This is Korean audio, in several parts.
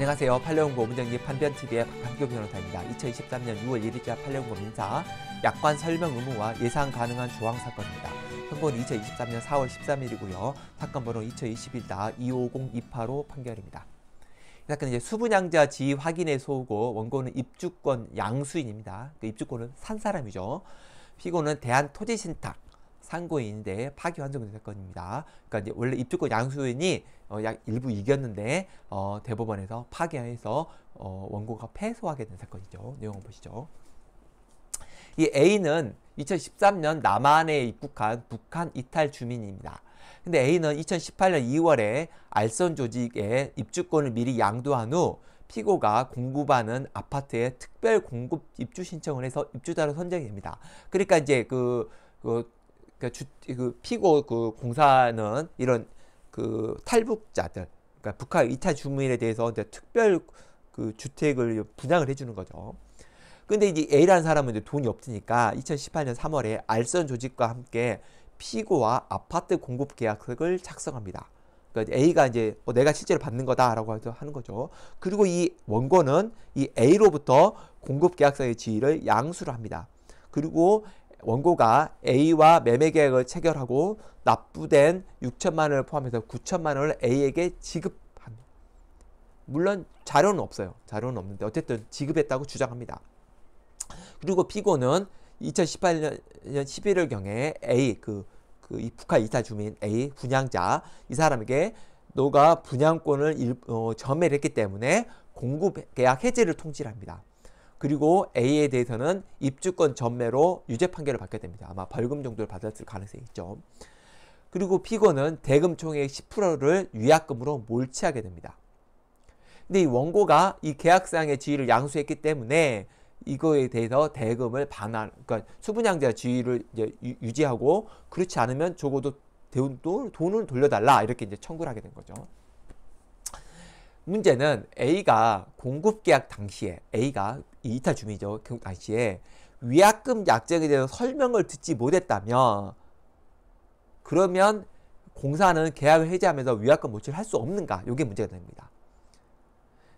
안녕하세요. 팔레온고 문정립 판변TV의 박한규 변호사입니다. 2023년 6월 1일자 팔레온고 민사 약관 설명 의무와 예상 가능한 조항 사건입니다. 현본 2023년 4월 13일이고요. 사건 번호 2021-250285 판결입니다. 이 사건은 이제 수분양자 지위 확인에 소고 원고는 입주권 양수인입니다. 그 입주권은 산 사람이죠. 피고는 대한토지신탁 상고인인데 파기 환송된사건입니다 그러니까 이제 원래 입주권 양수인이 어, 약 일부 이겼는데 어, 대법원에서 파기해서 어, 원고가 패소하게 된 사건이죠. 내용을 보시죠. 이 A는 2013년 남한에 입국한 북한 이탈 주민입니다. 근데 A는 2018년 2월에 알선 조직에 입주권을 미리 양도한 후 피고가 공급하는 아파트에 특별 공급 입주 신청을 해서 입주자로 선정이 됩니다. 그러니까 이제 그, 그 그러니까 그 피고 그 공사는 이런 그 탈북자들, 그러니까 북한 이탈 주민에 대해서 이제 특별 그 주택을 분양을 해주는 거죠. 근데 이제 A라는 사람은 이제 돈이 없으니까 2018년 3월에 알선 조직과 함께 피고와 아파트 공급 계약서 작성합니다. 그러니까 A가 이제 어, 내가 실제로 받는 거다라고 하는 거죠. 그리고 이 원고는 이 A로부터 공급 계약서의 지위를 양수를 합니다. 그리고 원고가 A와 매매 계약을 체결하고 납부된 6천만 원을 포함해서 9천만 원을 A에게 지급합니다. 물론 자료는 없어요. 자료는 없는데 어쨌든 지급했다고 주장합니다. 그리고 피고는 2018년 11월경에 A 그, 그 북한 이사 주민 A 분양자 이 사람에게 너가 분양권을 일, 어, 점매했기 때문에 공급 계약 해제를 통지합니다. 그리고 A에 대해서는 입주권 전매로 유죄 판결을 받게 됩니다. 아마 벌금 정도를 받았을 가능성이 있죠. 그리고 피고는 대금 총액 10%를 위약금으로 몰취하게 됩니다. 근데 이 원고가 이 계약상의 지위를 양수했기 때문에 이거에 대해서 대금을 반환, 그러니까 수분양자 지위를 이제 유지하고 그렇지 않으면 적어도 돈, 을 돌려달라 이렇게 이제 청구를 하게 된 거죠. 문제는 A가 공급 계약 당시에 A가 이탈 주이죠그 당시에 위약금 약정에 대해서 설명을 듣지 못했다면 그러면 공사는 계약을 해지하면서 위약금 모치를 할 수 없는가? 이게 문제가 됩니다.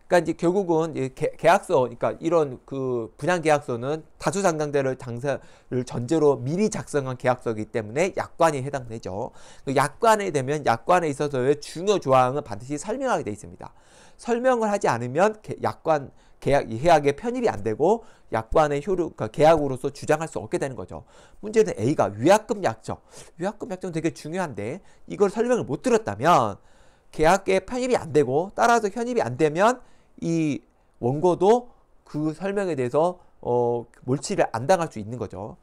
그러니까 이제 결국은 이제 계약서, 그러니까 이런 그 분양 계약서는 다수 상당대를 장사를 전제로 미리 작성한 계약서이기 때문에 약관이 해당되죠. 그 약관에 되면 약관에 있어서의 중요 조항은 반드시 설명하게 되어 있습니다. 설명을 하지 않으면 약관 계약 계약에 편입이 안 되고 약관의 효력 그러니까 계약으로서 주장할 수 없게 되는 거죠. 문제는 A가 위약금 약정. 위약금 약정 되게 중요한데 이걸 설명을 못 들었다면 계약에 편입이 안 되고 따라서 편입이 안 되면 이 원고도 그 설명에 대해서 어, 몰치를 안 당할 수 있는 거죠.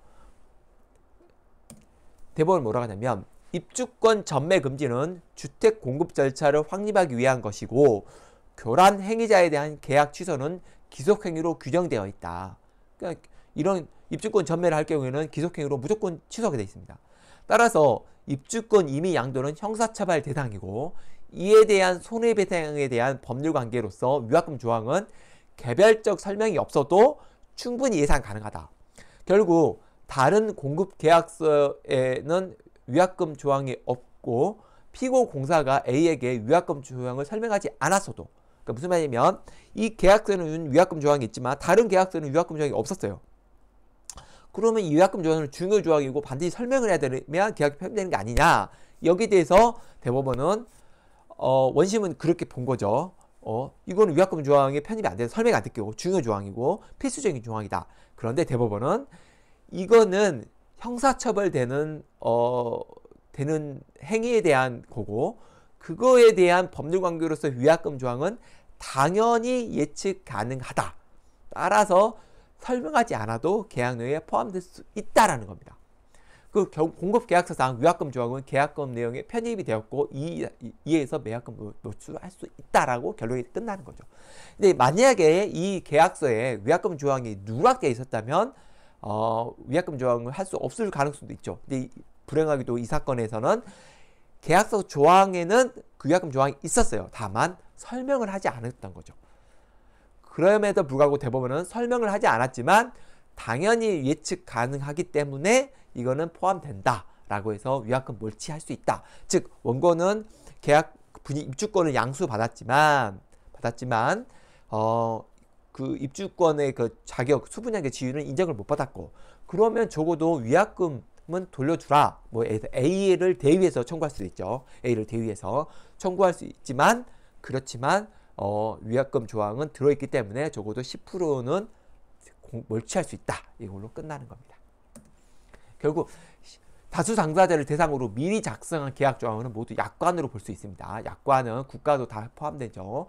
대법원 뭐라고 하냐면 입주권 전매 금지는 주택 공급 절차를 확립하기 위한 것이고 교란 행위자에 대한 계약 취소는 기속행위로 규정되어 있다. 그러니까 이런 입주권 전매를 할 경우에는 기속행위로 무조건 취소하게 되어 있습니다. 따라서 입주권 임의 양도는 형사처벌 대상이고 이에 대한 손해배상에 대한 법률관계로서 위약금 조항은 개별적 설명이 없어도 충분히 예상 가능하다. 결국 다른 공급 계약서에는 위약금 조항이 없고 피고 공사가 A에게 위약금 조항을 설명하지 않았어도 그러니까 무슨 말이냐면 이 계약서는 에 위약금 조항이 있지만 다른 계약서는 에 위약금 조항이 없었어요. 그러면 이 위약금 조항은 중요 조항이고 반드시 설명을 해야 되면 계약이 폐기되는 게 아니냐. 여기에 대해서 대법원은 어, 원심은 그렇게 본 거죠. 어, 이건 위약금 조항에 편입이 안 돼서 설명이 안 됐고 중요 조항이고 필수적인 조항이다. 그런데 대법원은 이거는 형사처벌되는 어 되는 행위에 대한 거고 그거에 대한 법률 관계로서 위약금 조항은 당연히 예측 가능하다. 따라서 설명하지 않아도 계약 내용에 포함될 수 있다라는 겁니다. 그 공급 계약서상 위약금 조항은 계약금 내용에 편입이 되었고 이, 이에서 매약금 노출할 수 있다라고 결론이 끝나는 거죠. 근데 만약에 이 계약서에 위약금 조항이 누락되어 있었다면 어, 위약금 조항을 할 수 없을 가능성도 있죠. 근데 이, 불행하게도 이 사건에서는 계약서 조항에는 그 위약금 조항이 있었어요. 다만 설명을 하지 않았던 거죠. 그럼에도 불구하고 대법원은 설명을 하지 않았지만 당연히 예측 가능하기 때문에 이거는 포함된다. 라고 해서 위약금 몰치할 수 있다. 즉 원고는 계약 분이 입주권을 양수 받았지만 받았지만 어, 어그 입주권의 그 자격 수분양의 지위는 인정을 못 받았고 그러면 적어도 위약금은 돌려주라. 뭐 A를 대위해서 청구할 수 있죠. A를 대위해서 청구할 수 있지만 그렇지만 어, 위약금 조항은 들어있기 때문에 적어도 10%는 멀취할 수 있다. 이걸로 끝나는 겁니다. 결국 다수 당사자를 대상으로 미리 작성한 계약 조항은 모두 약관으로 볼 수 있습니다. 약관은 국가도 다 포함되죠.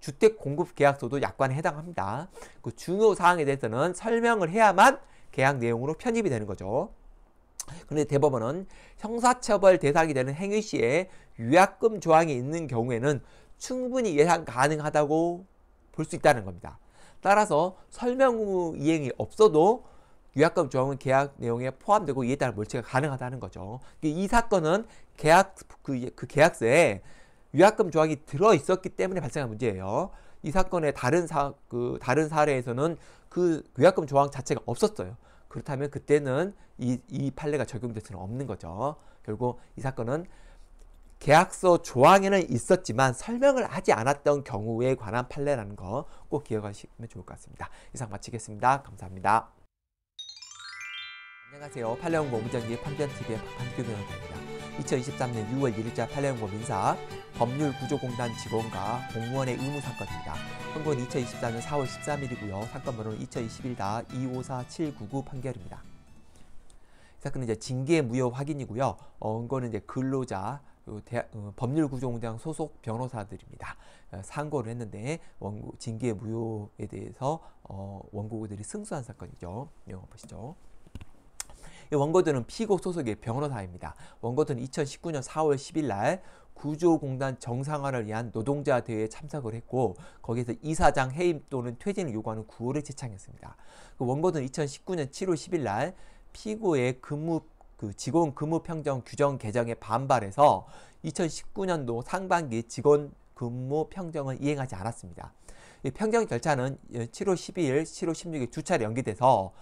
주택 공급 계약서도 약관에 해당합니다. 그 중요 사항에 대해서는 설명을 해야만 계약 내용으로 편입이 되는 거죠. 그런데 대법원은 형사처벌 대상이 되는 행위 시에 위약금 조항이 있는 경우에는 충분히 예상 가능하다고 볼 수 있다는 겁니다. 따라서 설명 후 이행이 없어도 위약금 조항은 계약 내용에 포함되고 이에 따라 몰취가 가능하다는 거죠. 그러니까 이 사건은 계약 그, 그 계약서에 위약금 조항이 들어 있었기 때문에 발생한 문제예요. 이 사건의 다른 사 그 다른 사례에서는 그 위약금 조항 자체가 없었어요. 그렇다면 그때는 이, 이 판례가 적용될 수는 없는 거죠. 결국 이 사건은 계약서 조항에는 있었지만 설명을 하지 않았던 경우에 관한 판례라는 거 꼭 기억하시면 좋을 것 같습니다. 이상 마치겠습니다. 감사합니다. 안녕하세요. 팔레온고무전기 판변TV의 박한규 변호사입니다. 2023년 6월 1일자 팔레온고민사 법률구조공단 직원과 공무원의 의무 사건입니다. 선고는 2024년 4월 13일이고요. 사건 번호는 2021-254799 판결입니다. 이 사건은 이제 징계 무효 확인이고요. 어, 거는 이제 근로자 대, 어, 어 법률구조공장 소속 변호사들입니다. 어, 상고를 했는데 원고, 징계 무효에 대해서 어, 원고들이 승소한 사건이죠. 영어 보시죠. 원고들은 피고 소속의 변호사입니다. 원고들은 2019년 4월 10일 날 구조공단 정상화를 위한 노동자 대회에 참석을 했고 거기에서 이사장 해임 또는 퇴진을 요구하는 구호를 제창했습니다. 그 원고들은 2019년 7월 10일 날 피고의 근무 그 직원 근무 평정 규정 개정에 반발해서 2019년도 상반기 직원 근무 평정을 이행하지 않았습니다. 평정 절차는 7월 12일, 7월 16일 두 차례 연기돼서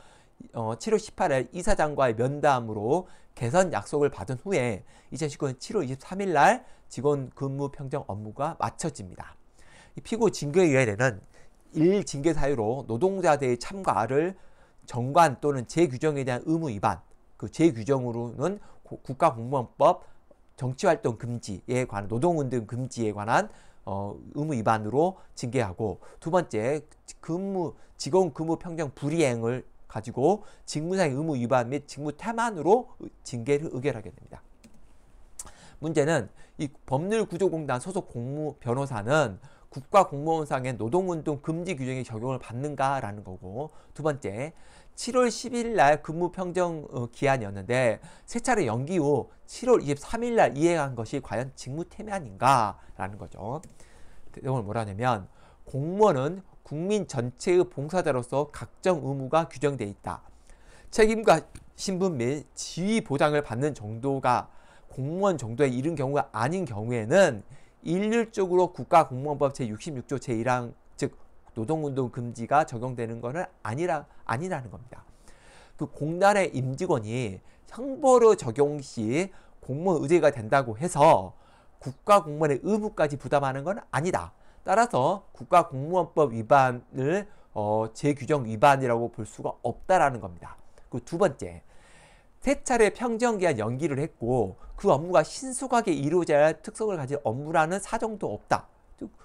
어, 7월 18일 이사장과의 면담으로 개선 약속을 받은 후에 2019년 7월 23일 날 직원 근무 평정 업무가 마쳐집니다. 피고 징계에 의하는 일징계 사유로 노동자 대의 참가를 정관 또는 제규정에 대한 의무 위반, 그 제규정으로는 국가공무원법 정치활동 금지에 관한 노동운동 금지에 관한 어, 의무 위반으로 징계하고 두 번째 근무 직원 근무 평정 불이행을 가지고 직무상의 의무 위반 및 직무 태만으로 징계를 의결하게 됩니다. 문제는 이 법률구조공단 소속 공무 변호사는 국가공무원상의 노동운동 금지 규정의 적용을 받는가라는 거고 두 번째 7월 10일 날 근무 평정 어, 기한이었는데 세 차례 연기 후 7월 23일 날 이행한 것이 과연 직무태만인가라는 거죠. 그 내용을 뭐라냐면 공무원은 국민 전체의 봉사자로서 각정 의무가 규정돼 있다. 책임과 신분 및 지위 보장을 받는 정도가 공무원 정도에 이른 경우가 아닌 경우에는 일률적으로 국가공무원법 제66조 제1항 즉 노동운동 금지가 적용되는 것은 아니라 아니라는 겁니다. 그 공단의 임직원이 형벌의 적용 시 공무원 의제가 된다고 해서 국가공무원의 의무까지 부담하는 건 아니다. 따라서 국가공무원법 위반을 어, 재규정 위반이라고 볼 수가 없다라는 겁니다. 그 두 번째, 세 차례 평정기한 연기를 했고 그 업무가 신속하게 이루어져야 할 특성을 가진 업무라는 사정도 없다.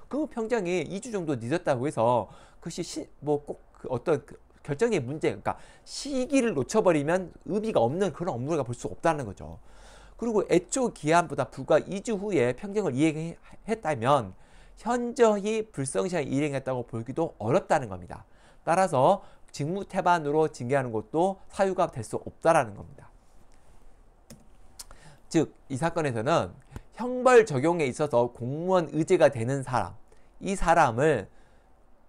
그 평정이 2주 정도 늦었다고 해서 그것이 뭐꼭 그 어떤 그 결정의 문제, 그러니까 시기를 놓쳐버리면 의미가 없는 그런 업무라볼수 없다는 거죠. 그리고 애초 기한보다 불과 2주 후에 평정을 이행했다면 현저히 불성실한 일행했다고 보기도 어렵다는 겁니다. 따라서 직무태반으로 징계하는 것도 사유가 될 수 없다라는 겁니다. 즉, 이 사건에서는 형벌 적용에 있어서 공무원 의제가 되는 사람, 이 사람을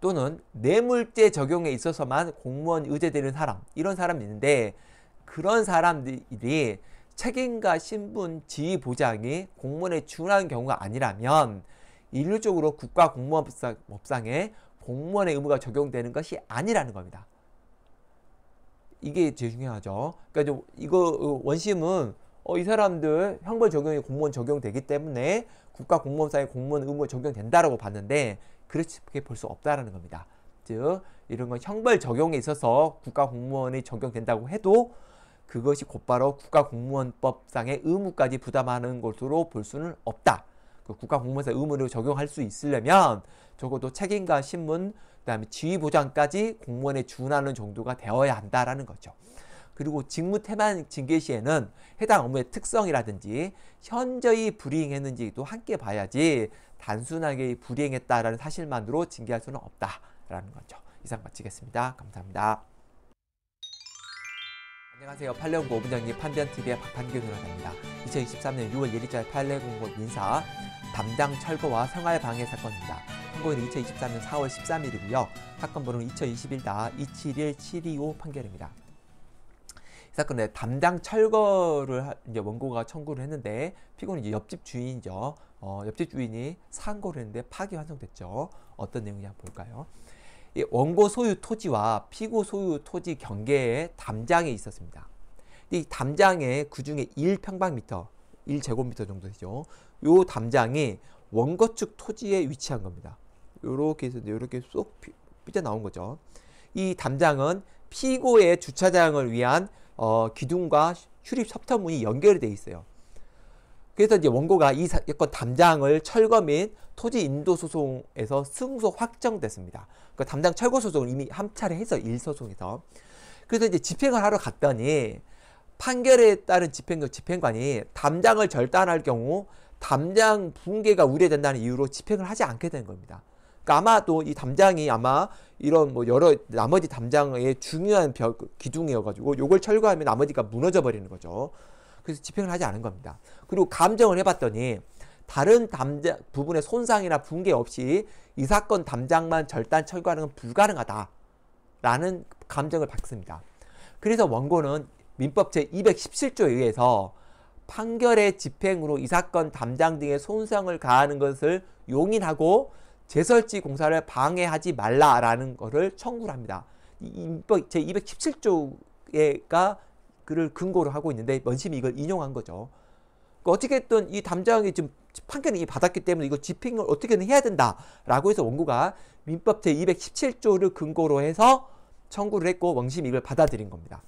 또는 뇌물죄 적용에 있어서만 공무원 의제되는 사람, 이런 사람이 있는데 그런 사람들이 책임과 신분, 지위 보장이 공무원에 준하 경우가 아니라면 일률적으로 국가공무원법상에 공무원의 의무가 적용되는 것이 아니라는 겁니다. 이게 제일 중요하죠. 그러니까 이거 어, 원심은 어, 이 사람들 형벌 적용이 공무원 적용되기 때문에 국가공무원사의 공무원 의무가 적용된다라고 봤는데 그렇게 볼 수 없다라는 겁니다. 즉 이런 건 형벌 적용에 있어서 국가공무원이 적용된다고 해도 그것이 곧바로 국가공무원법상의 의무까지 부담하는 것으로 볼 수는 없다. 그 국가공무원의 의무를 적용할 수 있으려면 적어도 책임과 신문, 그 다음에 지휘보장까지 공무원에 준하는 정도가 되어야 한다라는 거죠. 그리고 직무 태만 징계 시에는 해당 업무의 특성이라든지 현저히 불이행했는지도 함께 봐야지 단순하게 불이행했다라는 사실만으로 징계할 수는 없다라는 거죠. 이상 마치겠습니다. 감사합니다. 안녕하세요. 팔레온고 오분장님 판변TV의 박판규 변호사입니다. 2023년 6월 1일자 팔레온고 민사 담당 철거와 생활방해 사건입니다. 선고일은 2023년 4월 13일이고요. 사건 번호는 2021-271-725 판결입니다. 이 사건에 담당 철거를 이제 원고가 청구를 했는데 피고는 이제 옆집 주인이죠. 어, 옆집 주인이 상고를 했는데 파기 환송됐죠. 어떤 내용인지 볼까요? 원고 소유 토지와 피고 소유 토지 경계에 담장이 있었습니다. 이 담장의 그 중에 1평방미터, 1제곱미터 정도 되죠. 요 담장이 원거축 토지에 위치한 겁니다. 요렇게 해서 요렇게 쏙 삐져나온 거죠. 이 담장은 피고의 주차장을 위한 어, 기둥과 출입 섭터문이 연결되어 있어요. 그래서 이제 원고가 이 사건 담장을 철거 및 토지 인도 소송에서 승소 확정됐습니다. 그 담당 철거 소송을 이미 한 차례 해서 1소송에서. 그래서 이제 집행을 하러 갔더니 판결에 따른 집행령 집행관이 담장을 절단할 경우 담장 붕괴가 우려된다는 이유로 집행을 하지 않게 된 겁니다. 그러니까 아마도 이 담장이 아마 이런 뭐 여러 나머지 담장의 중요한 기둥이어가지고 요걸 철거하면 나머지가 무너져 버리는 거죠. 그래서 집행을 하지 않은 겁니다. 그리고 감정을 해봤더니 다른 담장 부분의 손상이나 붕괴 없이 이 사건 담장만 절단 철거하는 건 불가능하다라는 감정을 받습니다. 그래서 원고는 민법 제217조에 의해서 판결의 집행으로 이 사건 담장 등의 손상을 가하는 것을 용인하고 재설치 공사를 방해하지 말라라는 것을 청구를 합니다. 민법 제217조가 그를 근거로 하고 있는데 원심이 이걸 인용한 거죠. 그러니까 어떻게든 이 담장이 지금 판결이 받았기 때문에 이거 집행을 어떻게든 해야 된다라고 해서 원고가 민법 제 217조를 근거로 해서 청구를 했고 원심이 이걸 받아들인 겁니다.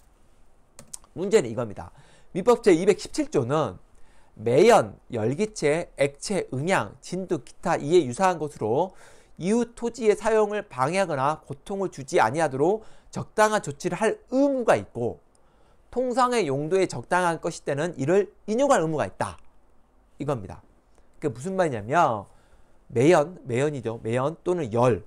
문제는 이겁니다. 민법 제 217조는 매연, 열기체, 액체, 음양, 진두, 기타 이에 유사한 것으로 이웃 토지의 사용을 방해하거나 고통을 주지 아니하도록 적당한 조치를 할 의무가 있고 통상의 용도에 적당한 것일 때는 이를 인용할 의무가 있다. 이겁니다. 그게 무슨 말이냐면 매연, 매연이죠. 매연 또는 열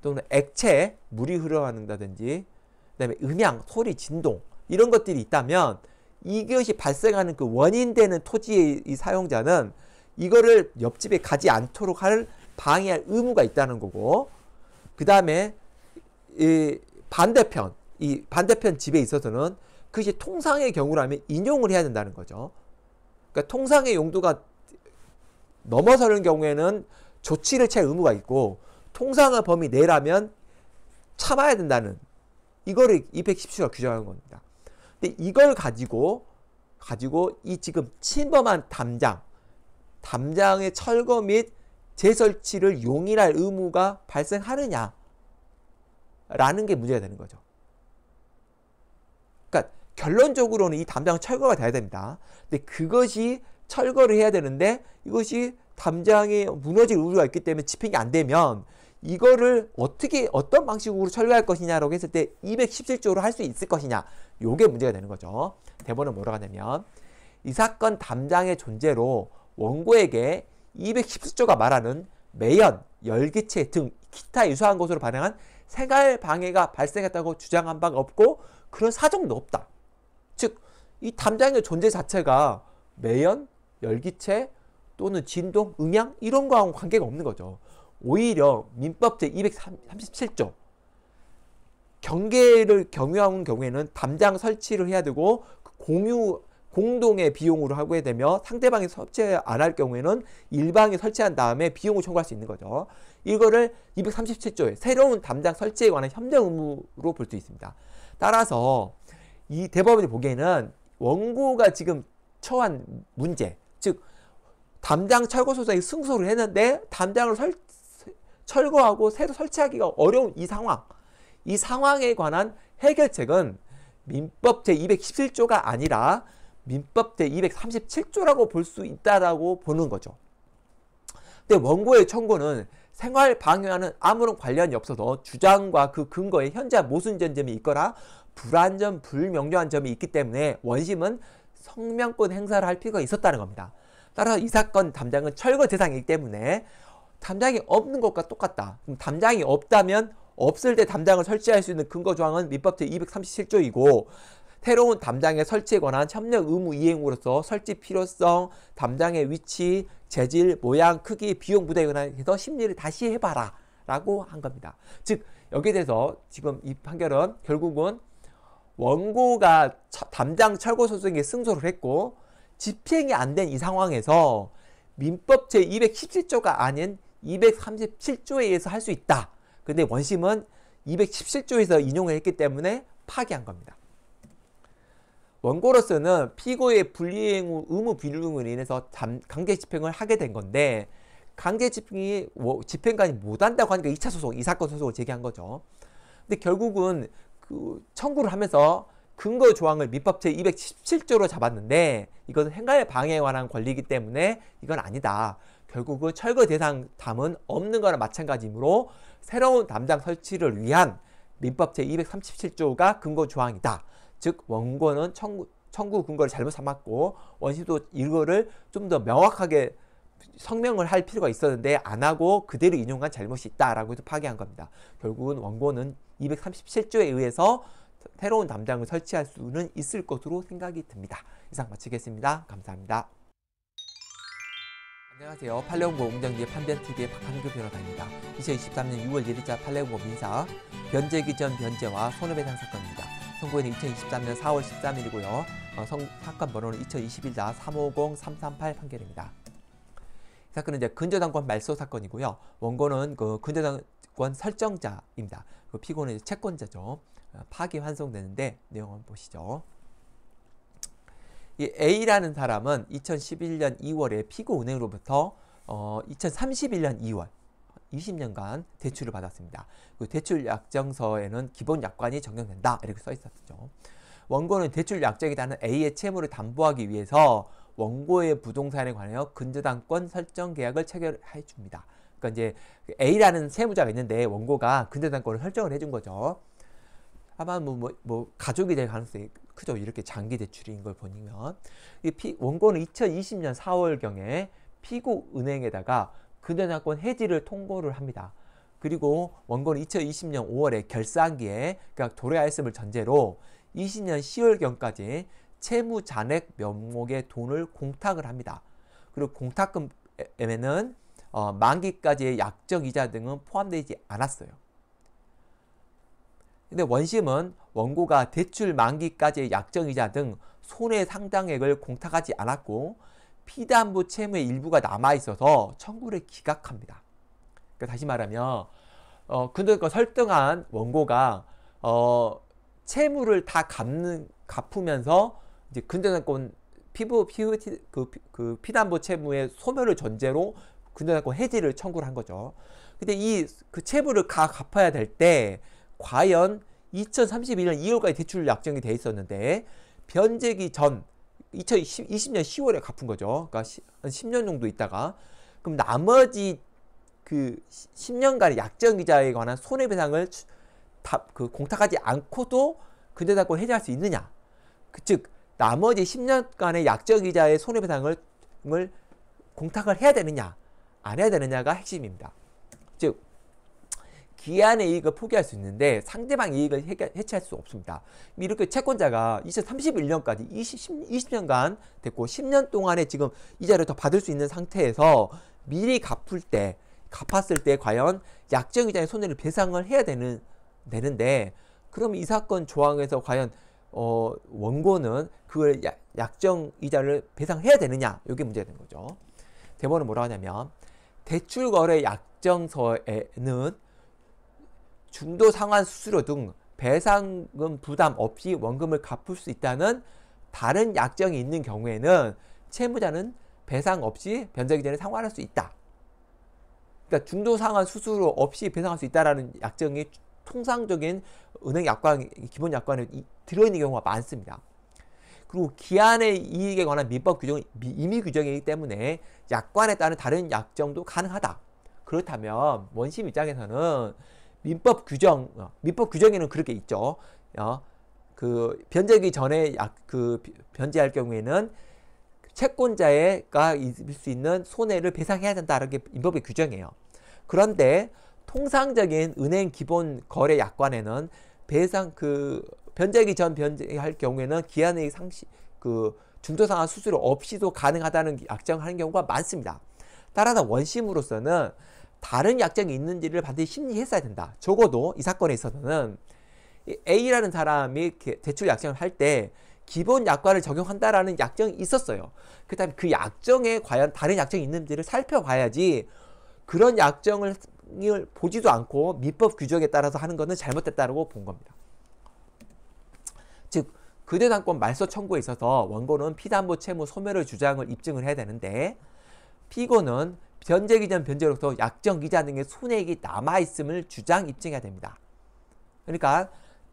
또는 액체, 물이 흘러는다든지 그다음에 음향, 소리, 진동 이런 것들이 있다면 이것이 발생하는 그 원인되는 토지의 이 사용자는 이거를 옆집에 가지 않도록 할 방해할 의무가 있다는 거고 그 다음에 이 반대편 이 반대편 집에 있어서는 그것이 통상의 경우라면 인용을 해야 된다는 거죠. 그러니까 통상의 용도가 넘어서는 경우에는 조치를 취 의무가 있고 통상의 범위 내라면 참아야 된다는 이거를 210조가 규정하는 겁니다. 근데 이걸 가지고 가지고 이 지금 침범한 담장 담장의 철거 및 재설치를 용인할 의무가 발생하느냐 라는 게 문제가 되는 거죠. 결론적으로는 이 담장은 철거가 돼야 됩니다. 근데 그것이 철거를 해야 되는데 이것이 담장이 무너질 우려가 있기 때문에 집행이 안 되면 이거를 어떻게 어떤 방식으로 철거할 것이냐라고 했을 때 217조로 할 수 있을 것이냐 요게 문제가 되는 거죠. 대본은 뭐라고 하냐면 이 사건 담장의 존재로 원고에게 217조가 말하는 매연, 열기체 등 기타 유사한 것으로 반행한 생활 방해가 발생했다고 주장한 바가 없고 그런 사정도 없다. 이 담장의 존재 자체가 매연, 열기체 또는 진동, 음향 이런 거하고 관계가 없는 거죠. 오히려 민법 제237조 경계를 경유하는 경우에는 담장 설치를 해야 되고 그 공유 공동의 비용으로 하게 되며 상대방이 설치 안 할 경우에는 일방이 설치한 다음에 비용을 청구할 수 있는 거죠. 이거를 237조의 새로운 담장 설치에 관한 협력 의무로 볼 수 있습니다. 따라서 이 대법원이 보기에는 원고가 지금 처한 문제 즉 담당 철거 소장이 승소를 했는데 담당을 설, 철거하고 새로 설치하기가 어려운 이 상황 이 상황에 관한 해결책은 민법 제217조가 아니라 민법 제237조라고 볼 수 있다라고 보는 거죠. 근데 원고의 청구는 생활 방해와는 아무런 관련이 없어서 주장과 그 근거에 현재 모순 전점이 있거나 불완전 불명료한 점이 있기 때문에 원심은 성명권 행사를 할 필요가 있었다는 겁니다. 따라서 이 사건 담장은 철거 대상이기 때문에 담장이 없는 것과 똑같다. 그럼 담장이 없다면 없을 때 담장을 설치할 수 있는 근거 조항은 민법 제237조이고 새로운 담장의 설치에 관한 협력 의무 이행으로서 설치 필요성, 담장의 위치, 재질, 모양, 크기, 비용 부대에 관해서 심리를 다시 해봐라 라고 한 겁니다. 즉 여기에 대해서 지금 이 판결은 결국은 원고가 처, 담당 철거 소송에 승소를 했고 집행이 안 된 이 상황에서 민법 제217조가 아닌 237조에 의해서 할 수 있다. 근데 원심은 217조에서 인용을 했기 때문에 파기한 겁니다. 원고로서는 피고의 불이행 의무 비율등으로 인해서 강제 집행을 하게 된 건데 강제 집행이 집행관이 못한다고 하니까 2차 소송, 이 사건 소송을 제기한 거죠. 근데 결국은 그 청구를 하면서 근거 조항을 민법 제2 1 7조로 잡았는데 이것은 행가의 방해에 관한 권리이기 때문에 이건 아니다. 결국은 그 철거 대상 담은 없는 거나 마찬가지이므로 새로운 담당 설치를 위한 민법 제237조가 근거 조항이다. 즉 원고는 청구, 청구 근거를 잘못 삼았고 원심도 이거를 좀 더 명확하게 성명을 할 필요가 있었는데 안 하고 그대로 인용한 잘못이 있다라고 해서 파기한 겁니다. 결국은 원고는 237조에 의해서 새로운 담당을 설치할 수는 있을 것으로 생각이 듭니다. 이상 마치겠습니다. 감사합니다. 안녕하세요. 팔레온고 웅정지의 판변TV의 박한규 변호사입니다. 2023년 6월 1일자 팔레온고 민사 변제기 전 변제와 손해배상 사건입니다. 선고일은 2023년 4월 13일이고요. 어, 성, 사건 번호는 2021-350-338 판결입니다. 이 사건은 이제 근저당권 말소 사건이고요. 원고는 그 근저당권 설정자입니다. 그 피고는 채권자죠. 아, 파기 환송되는데 내용 한 보시죠. 이 A라는 사람은 2011년 2월에 피고은행으로부터 어, 2031년 2월 20년간 대출을 받았습니다. 그 대출 약정서에는 기본 약관이 적용된다 이렇게 써 있었죠. 원고는 대출 약정이라는 A의 채무를 담보하기 위해서 원고의 부동산에 관하여 근저당권 설정 계약을 체결해 줍니다. 그러니까 이제 A라는 세무자가 있는데 원고가 근저당권을 설정을 해준 거죠. 아마 뭐, 뭐, 뭐, 가족이 될 가능성이 크죠. 이렇게 장기 대출인 걸 보면. 이 피, 원고는 2020년 4월경에 피고 은행에다가 근저당권 해지를 통보를 합니다. 그리고 원고는 2020년 5월에 결산기에 그러니까 도래하였음을 전제로 20년 10월경까지 채무 잔액 명목의 돈을 공탁을 합니다. 그리고 공탁금에는 어, 만기까지의 약정 이자 등은 포함되지 않았어요. 근데 원심은 원고가 대출 만기까지의 약정 이자 등 손해 상당액을 공탁하지 않았고 피담보 채무의 일부가 남아 있어서 청구를 기각합니다. 그러니까 다시 말하면 어, 근데 그 설득한 원고가 어, 채무를 다 갚는 갚으면서 이제 근저당권 피부 피그 그, 피담보 채무의 소멸을 전제로 군대사건 해지를 청구를 한 거죠. 근데 이 그 채무를 가 갚아야 될 때 과연 2031년 2월까지 대출 약정이 돼 있었는데 변제기 전 2020년 10월에 갚은 거죠. 그러니까 한 10년 정도 있다가 그럼 나머지 그 10년간의 약정 기자에 관한 손해배상을 다, 그 공탁하지 않고도 근대사건 해제할 수 있느냐? 그, 즉 나머지 10년간의 약정 기자의 손해배상을 공탁을 해야 되느냐? 안 해야 되느냐가 핵심입니다. 즉 기한의 이익을 포기할 수 있는데 상대방 이익을 해체할 수 없습니다. 이렇게 채권자가 2031년까지 20, 년간 됐고 10년 동안에 지금 이자를 더 받을 수 있는 상태에서 미리 갚을 때 갚았을 때 과연 약정이자의 손해를 배상을 해야 되는, 되는데 그럼 이 사건 조항에서 과연 어, 원고는 그 약정이자를 배상해야 되느냐 이게 문제가 된 거죠. 대법원은 뭐라고 하냐면 대출거래 약정서에는 중도 상환 수수료 등 배상금 부담 없이 원금을 갚을 수 있다는 다른 약정이 있는 경우에는 채무자는 배상 없이 변제기 전에 상환할 수 있다. 그러니까 중도 상환 수수료 없이 배상할 수 있다라는 약정이 통상적인 은행 약관 기본 약관에 들어있는 경우가 많습니다. 그리고 기한의 이익에 관한 민법 규정은 임의 규정이기 때문에 약관에 따른 다른 약정도 가능하다. 그렇다면 원심 입장에서는 민법 규정, 어, 민법 규정에는 그렇게 있죠. 어, 그 변제기 전에 약, 그 변제할 경우에는 채권자가 있을수 있는 손해를 배상해야 된다는 게 민법의 규정이에요. 그런데 통상적인 은행 기본 거래 약관에는 배상 그 변제기전 변제할 경우에는 기한의 상시 그 중도상환 수수료 없이도 가능하다는 약정하는 경우가 많습니다. 따라서 원심으로서는 다른 약정이 있는지를 반드시 심리했어야 된다. 적어도 이 사건에 있어서는 A라는 사람이 대출 약정을 할 때 기본 약관을 적용한다라는 약정이 있었어요. 그다음에 그 약정에 과연 다른 약정이 있는지를 살펴봐야지 그런 약정을 보지도 않고 민법 규정에 따라서 하는 것은 잘못됐다고 본 겁니다. 즉 그대당권 말소 청구에 있어서 원고는 피담보 채무 뭐 소멸을 주장을 입증을 해야 되는데 피고는 변제기 전 변제로서 약정기자 등의 손해액이 남아있음을 주장 입증해야 됩니다. 그러니까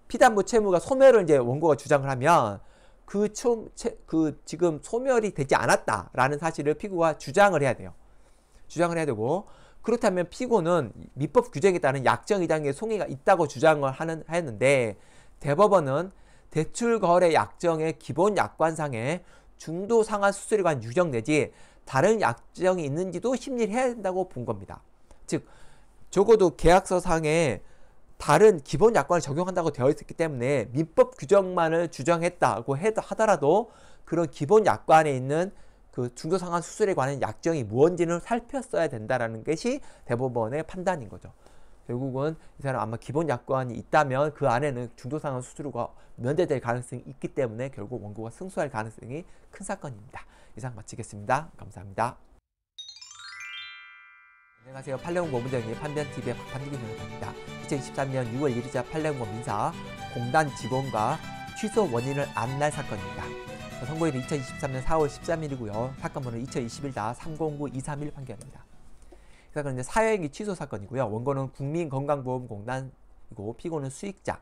피담보 채무가 소멸을 이제 원고가 주장을 하면 그, 초, 채, 그 지금 소멸이 되지 않았다라는 사실을 피고가 주장을 해야 돼요. 주장을 해야 되고 그렇다면 피고는 민법 규정에 따른 약정이장의 송해가 있다고 주장을 하는 했는데 대법원은 대출거래 약정의 기본 약관상에 중도 상환 수수료가 유정 내지 다른 약정이 있는지도 심리를 해야 된다고 본 겁니다. 즉 적어도 계약서상에 다른 기본 약관을 적용한다고 되어 있었기 때문에 민법 규정만을 주장했다고 하더라도 그런 기본 약관에 있는 그 중도 상환 수술에 관한 약정이 무엇인지를 살폈어야 된다라는 것이 대법원의 판단인 거죠. 결국은 이 사람 아마 기본 약관이 있다면 그 안에는 중도상환 수수료가 면제될 가능성이 있기 때문에 결국 원고가 승소할 가능성이 큰 사건입니다. 이상 마치겠습니다. 감사합니다. 안녕하세요. 팔레온 고문정의 판변TV의 박판기 변호사입니다. 2023년 6월 1일자 팔 판례원 민사 공단 직원과 취소 원인을 안 날 사건입니다. 선고일은 2023년 4월 13일이고요. 사건번호는 2021다 309231 판결입니다. 이 그러니까 사건은 이제 사회행위 취소 사건이고요. 원고는 국민건강보험공단이고 피고는 수익자.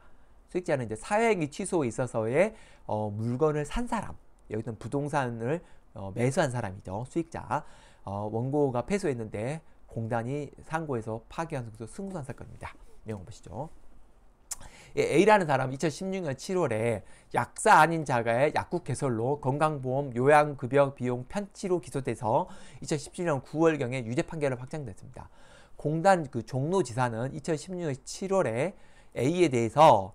수익자는 이제 사회행위 취소에 있어서의 어, 물건을 산 사람. 여기는 서 부동산을 어, 매수한 사람이죠. 수익자. 어, 원고가 패소했는데 공단이 상고에서 파기환송소 승소한 사건입니다. 내용 보시죠. 예, A라는 사람 2016년 7월에 약사 아닌 자가의 약국 개설로 건강보험 요양급여 비용 편취로 기소돼서 2017년 9월경에 유죄 판결을 확정됐습니다. 공단 그 종로지사는 2016년 7월에 A에 대해서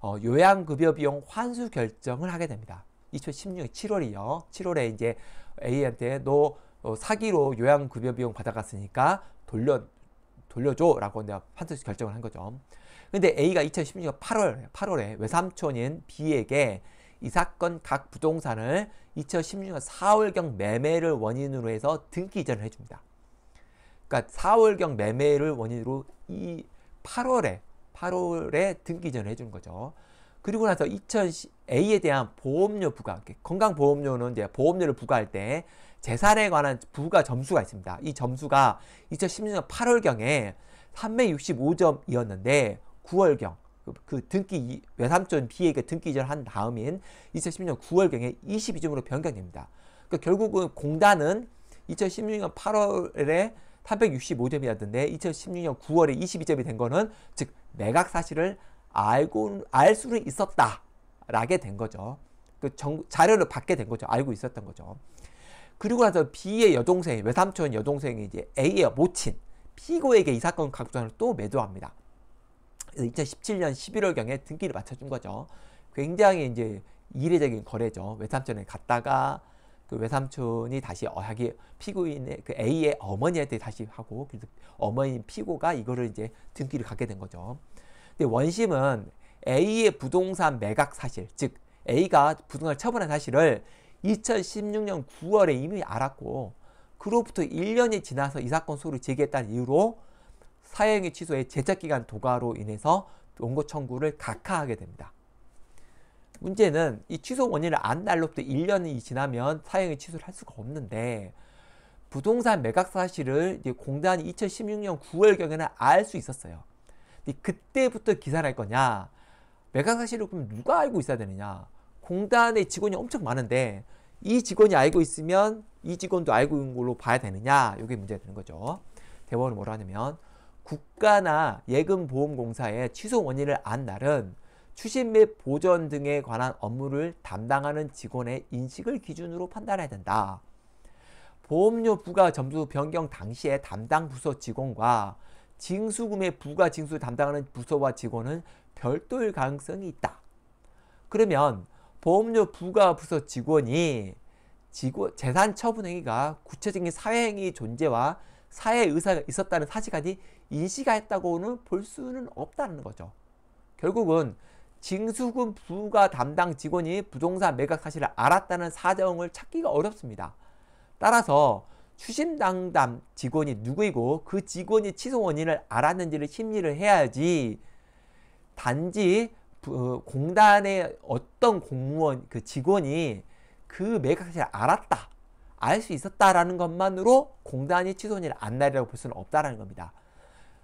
어, 요양급여 비용 환수 결정을 하게 됩니다. 2016년 7월이요. 7월에 이제 A한테 너 어, 사기로 요양급여 비용 받아갔으니까 돌려 돌려줘라고 내가 환수 결정을 한 거죠. 근데 A가 2016년 8월, 8월에 외삼촌인 B에게 이 사건 각 부동산을 2016년 4월경 매매를 원인으로 해서 등기 이전을 해줍니다. 그러니까 4월경 매매를 원인으로 이 8월에 8월에 등기 이전을 해주는 거죠. 그리고 나서 2000 A에 대한 보험료 부과, 건강보험료는 이제 보험료를 부과할 때 재산에 관한 부과 점수가 있습니다. 이 점수가 2016년 8월경에 365점이었는데 9월경 그 등기 외삼촌 비에게 그 등기 이전한 다음인 2016년 9월경에 22점으로 변경됩니다. 그러니까 결국은 공단은 2016년 8월에 365점이었는데 2016년 9월에 22점이 된 거는 즉 매각 사실을 알고 알 수는 있었다 라게 된 거죠. 그 정, 자료를 받게 된 거죠. 알고 있었던 거죠. 그리고 나서 B의 여동생, 외삼촌 여동생이 이제 A의 모친 피고에게이 사건 각주안을 또 매도합니다. 2017년 11월경에 등기를 맞춰준 거죠. 굉장히 이제 이례적인 거래죠. 외삼촌에 갔다가 그 외삼촌이 다시 어, 자기 피고인의 그 A의 어머니한테 다시 하고 그래서 어머니 피고가 이거를 이제 등기를 갖게 된 거죠. 근데 원심은 A의 부동산 매각 사실, 즉 A가 부동산을 처분한 사실을 2016년 9월에 이미 알았고 그로부터 1년이 지나서 이 사건 소를 제기했다는 이유로 사행위 취소의 제작기간 도과로 인해서 원고 청구를 각하하게 됩니다. 문제는 이 취소 원인을 안 날로부터 1년이 지나면 사행위 취소를 할 수가 없는데 부동산 매각 사실을 공단이 2016년 9월경에는 알 수 있었어요. 그때부터 기사할 거냐 매각 사실을 그럼 누가 알고 있어야 되느냐 공단의 직원이 엄청 많은데 이 직원이 알고 있으면 이 직원도 알고 있는 걸로 봐야 되느냐 이게 문제가 되는 거죠. 대법원은 뭐라 하냐면 국가나 예금보험공사의 취소 원인을 안 날은 추신 및 보전 등에 관한 업무를 담당하는 직원의 인식을 기준으로 판단해야 된다. 보험료 부과 점수 변경 당시에 담당 부서 직원과 징수금의 부과 징수 담당하는 부서와 직원은 별도일 가능성이 있다. 그러면 보험료 부과 부서 직원이 직원, 재산 처분 행위가 구체적인 사회 행위 존재와 사회 의사가 있었다는 사실까지 인식가 했다고는 볼 수는 없다는 거죠. 결국은 징수군 부가 담당 직원이 부동산 매각 사실을 알았다는 사정을 찾기가 어렵습니다. 따라서 추심 당담 직원이 누구이고 그 직원이 취소 원인을 알았는지를 심리를 해야지 단지 어, 공단의 어떤 공무원 그 직원이 그 매각 사실을 알았다 알 수 있었다라는 것만으로 공단이 취소 원인을 안 날이라고 볼 수는 없다라는 겁니다.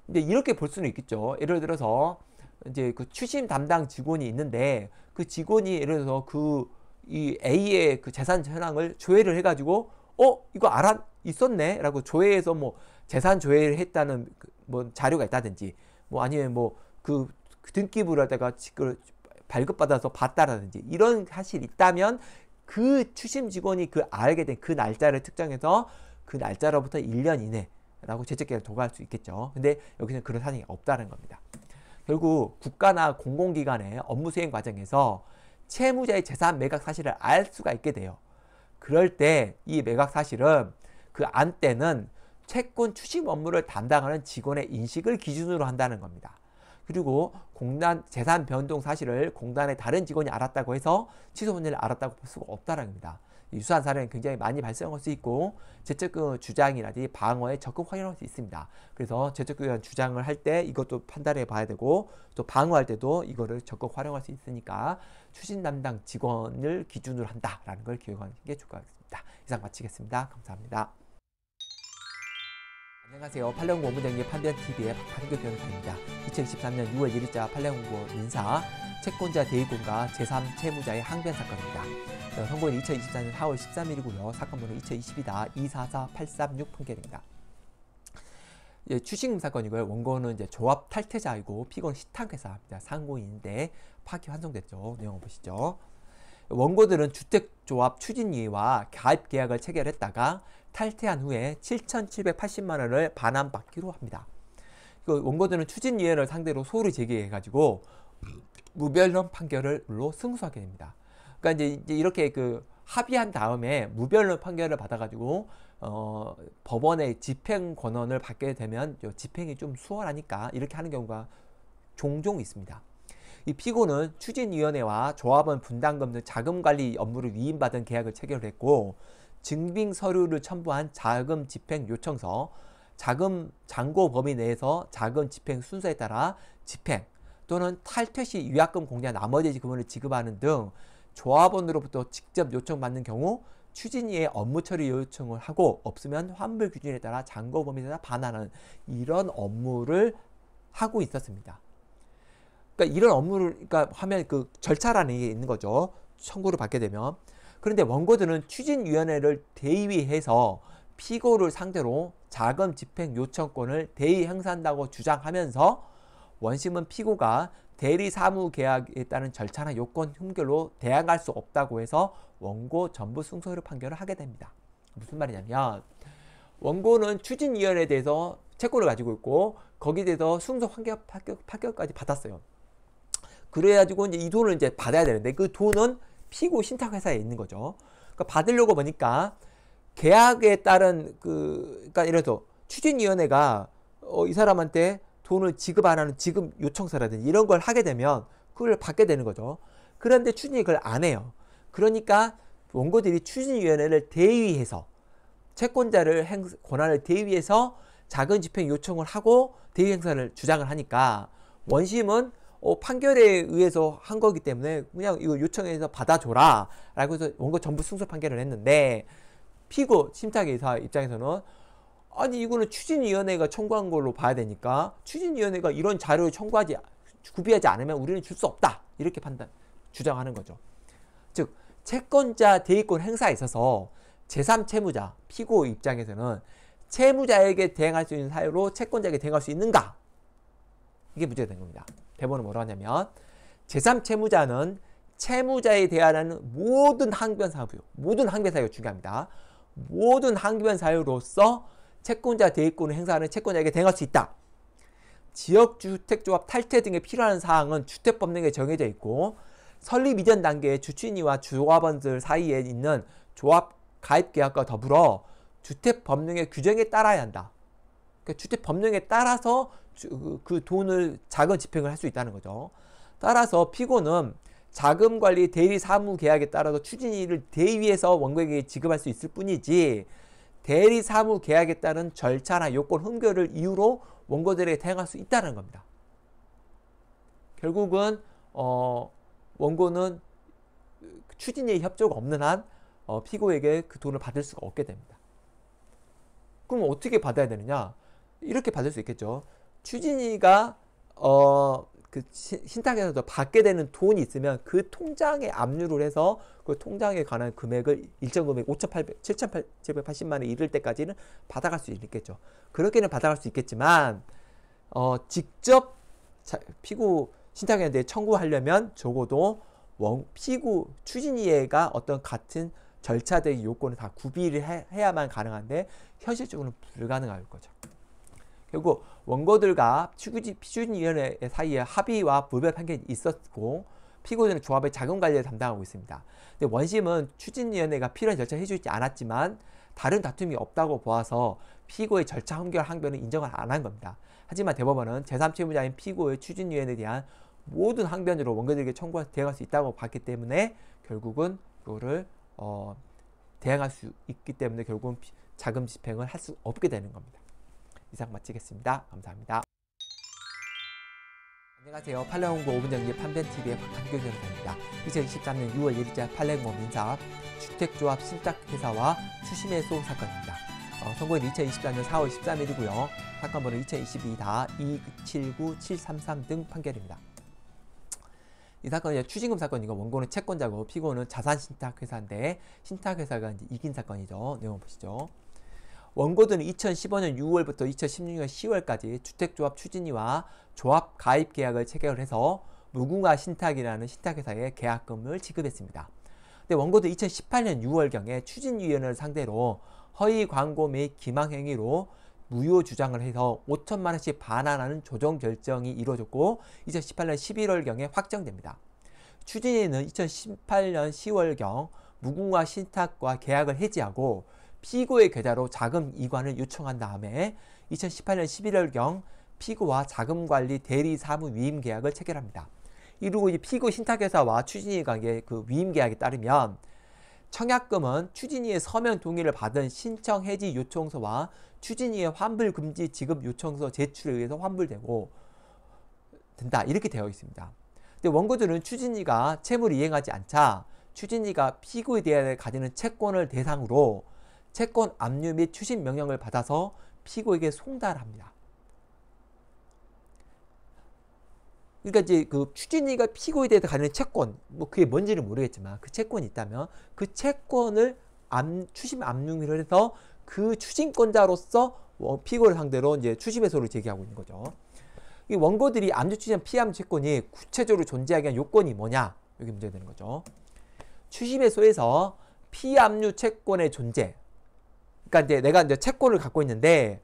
이제 이렇게 볼 수는 있겠죠. 예를 들어서 이제 그 추심 담당 직원이 있는데 그 직원이 예를 들어서 그이 A의 그 재산 현황을 조회를 해가지고 어 이거 알아 있었네라고 조회해서 뭐 재산 조회를 했다는 그뭐 자료가 있다든지 뭐 아니면 뭐 그 등기부를 하다가 그 발급받아서 봤다라든지 이런 사실 있다면 그 추심 직원이 그 알게 된 그 날짜를 특정해서 그 날짜로부터 1년 이내 라고 재채기를 도과할 수 있겠죠. 근데 여기는 그런 사정이 없다는 겁니다. 결국 국가나 공공기관의 업무 수행 과정에서 채무자의 재산 매각 사실을 알 수가 있게 돼요. 그럴 때 이 매각 사실은 그 안때는 채권 추심 업무를 담당하는 직원의 인식을 기준으로 한다는 겁니다. 그리고 공단 재산 변동 사실을 공단의 다른 직원이 알았다고 해서 취소 문제를 알았다고 볼 수가 없다는 겁니다. 유사한 사례는 굉장히 많이 발생할 수 있고 재테크 주장이라든지 방어에 적극 활용할 수 있습니다. 그래서 재테크 주장을 할 때 이것도 판단해 봐야 되고 또 방어할 때도 이거를 적극 활용할 수 있으니까 추진 담당 직원을 기준으로 한다라는 걸 기억하는 게 좋을 것 같습니다. 이상 마치겠습니다. 감사합니다. 안녕하세요. 팔레온고문정의 판대TV의 박한규 변호사입니다. 2013년 6월 1일자 팔레온고 민사 채권자 대의권과 제3채무자의 항변 사건입니다. 어, 선고일 2024년 4월 13일이고요. 사건번호 2022다 244836 판결입니다. 예, 추징금 사건이고요. 원고는 이제 조합 탈퇴자이고 피고는 식탁회사입니다. 상고인데 파기 환송됐죠. 내용 보시죠. 원고들은 주택조합 추진위와 가입계약을 체결했다가 탈퇴한 후에 7,780만 원을 반환받기로 합니다. 그 원고들은 추진위원회 상대로 소를 제기해가지고 무별론 판결을로 승소하게 됩니다. 그러니까 이제 이렇게 그 합의한 다음에 무별론 판결을 받아가지고 어, 법원의 집행 권한을 받게 되면 집행이 좀 수월하니까 이렇게 하는 경우가 종종 있습니다. 이 피고는 추진위원회와 조합원 분담금 등 자금관리 업무를 위임받은 계약을 체결했고 증빙 서류를 첨부한 자금 집행 요청서, 자금 잔고 범위 내에서 자금 집행 순서에 따라 집행 또는 탈퇴 시 위약금 공제 나머지 금원을 지급하는 등 조합원으로부터 직접 요청받는 경우 추진위의 업무 처리 요청을 하고 없으면 환불 기준에 따라 잔고 범위에 따라 반환하는 이런 업무를 하고 있었습니다. 그러니까 이런 업무를 그러니까 하면 그 절차라는 게 있는 거죠. 청구를 받게 되면 그런데 원고들은 추진위원회를 대위해서 피고를 상대로 자금 집행 요청권을 대위 행사한다고 주장하면서 원심은 피고가 대리 사무 계약에 따른 절차나 요건 흠결로 대항할 수 없다고 해서 원고 전부 승소를 판결을 하게 됩니다. 무슨 말이냐면 원고는 추진위원회에 대해서 채권을 가지고 있고 거기에 대해서 승소 판결까지 받았어요. 그래가지고 이제 이 돈을 이제 받아야 되는데 그 돈은 피고 신탁회사에 있는 거죠. 그러니까 받으려고 보니까 계약에 따른 그 그러니까 이래서 추진위원회가 어, 이 사람한테 돈을 지급 안 하는 지급 요청서라든지 이런 걸 하게 되면 그걸 받게 되는 거죠. 그런데 추진이 그걸 안 해요. 그러니까 원고들이 추진위원회를 대위해서 채권자를 행, 권한을 대위해서 작은 집행 요청을 하고 대위 행사를 주장을 하니까 원심은 어, 판결에 의해서 한 거기 때문에 그냥 이거 요청해서 받아줘라 라고 해서 원고 전부 승소 판결을 했는데 피고 침탁의사 입장에서는 아니 이거는 추진위원회가 청구한 걸로 봐야 되니까 추진위원회가 이런 자료를 청구하지 구비하지 않으면 우리는 줄 수 없다 이렇게 판단 주장하는 거죠 즉 채권자 대의권 행사에 있어서 제3채무자 피고 입장에서는 채무자에게 대응할수 있는 사유로 채권자에게 대응할수 있는가 이게 문제가 된 겁니다 대본은 뭐라 하냐면 제3채무자는 채무자에 대한 모든 항변 사유, 모든 항변 사유가 중요합니다. 모든 항변 사유로서 채권자 대입권을 행사하는 채권자에게 대응할 수 있다. 지역주택조합 탈퇴 등에 필요한 사항은 주택법령에 정해져 있고 설립 이전 단계에 주취인이와 조합원들 사이에 있는 조합 가입 계약과 더불어 주택 법령의 규정에 따라야 한다. 그러니까 주택 법령에 따라서 그, 그 돈을 자금 집행을 할 수 있다는 거죠. 따라서 피고는 자금 관리 대리 사무 계약에 따라서 추진일을 대위에서 원고에게 지급할 수 있을 뿐이지 대리 사무 계약에 따른 절차나 요건 흠결을 이유로 원고들에게 대항할 수 있다는 겁니다. 결국은 어, 원고는 추진의 협조가 없는 한 어, 피고에게 그 돈을 받을 수가 없게 됩니다. 그럼 어떻게 받아야 되느냐? 이렇게 받을 수 있겠죠. 추진이가 어, 그 신탁에서 받게 되는 돈이 있으면 그 통장에 압류를 해서 그 통장에 관한 금액을 일정 금액 5,800, 7,780만 원에 이를 때까지는 받아갈 수 있겠죠. 그렇게는 받아갈 수 있겠지만 어, 직접 자, 피고 신탁에한테 청구하려면 적어도 원, 피고 추진이해가 어떤 같은 절차적 요건을 다 구비를 해, 해야만 가능한데 현실적으로는 불가능할 거죠. 결국 원고들과 피고진위원회 사이에 합의와 불배 판결이 있었고 피고진은 조합의 자금 관리를 담당하고 있습니다. 근데 원심은 추진위원회가 필요한 절차를 해주지 않았지만 다른 다툼이 없다고 보아서 피고의 절차 험결 항변은 인정을 안 한 겁니다. 하지만 대법원은 제3채무자인 피고의 추진위원회에 대한 모든 항변으로 원고들에게 청구가 대항수 있다고 봤기 때문에 결국은 이거를 어, 대항할 수 있기 때문에 결국은 자금 집행을 할 수 없게 되는 겁니다. 이상 마치겠습니다. 감사합니다. 안녕하세요. 팔레옹고 5분 정리 판벤TV의 박한규 변호사입니다. 2023년 6월 1일자 팔레옹고 민사 주택조합 신탁회사와 추심해소 사건입니다. 어, 선고일 2024년 4월 13일이고요. 사건 번호 2022-279-733 등 판결입니다. 이 사건이 추징금 사건이고 원고는 채권자고 피고는 자산신탁회사인데 신탁회사가 이제 이긴 사건이죠. 내용 보시죠. 원고들은 2015년 6월부터 2016년 10월까지 주택조합 추진위와 조합 가입 계약을 체결 해서 무궁화 신탁이라는 신탁회사에 계약금을 지급했습니다. 근데 원고도 2018년 6월경에 추진위원회를 상대로 허위 광고 및 기망행위로 무효 주장을 해서 5천만 원씩 반환하는 조정 결정이 이루어졌고 2018년 11월경에 확정됩니다. 추진위는 2018년 10월경 무궁화 신탁과 계약을 해지하고 피고의 계좌로 자금 이관을 요청한 다음에 2018년 11월경 피고와 자금관리 대리 사무 위임 계약을 체결합니다. 이후 이 피고 신탁회사와 추진이 관계 그 위임 계약에 따르면 청약금은 추진이의 서면 동의를 받은 신청 해지 요청서와 추진이의 환불 금지 지급 요청서 제출에 의해서 환불되고 된다 이렇게 되어 있습니다. 근데 원고들은 추진이가 채무를 이행하지 않자 추진이가 피고에 대해 가지는 채권을 대상으로 채권 압류 및 추진 명령을 받아서 피고에게 송달합니다. 그러니까 이제 그 추진이가 피고에 대해 가는 채권, 뭐 그게 뭔지는 모르겠지만 그 채권이 있다면 그 채권을 암, 추심 압류를 해서 그 추진권자로서 피고를 상대로 이제 추심 해소를 제기하고 있는 거죠. 이 원고들이 암주 추진 피함 채권이 구체적으로 존재하게 한 요건이 뭐냐? 이게 문제가 되는 거죠. 추심 해소에서 피압류 채권의 존재, 그러니까 이제 내가 이제 채권을 갖고 있는데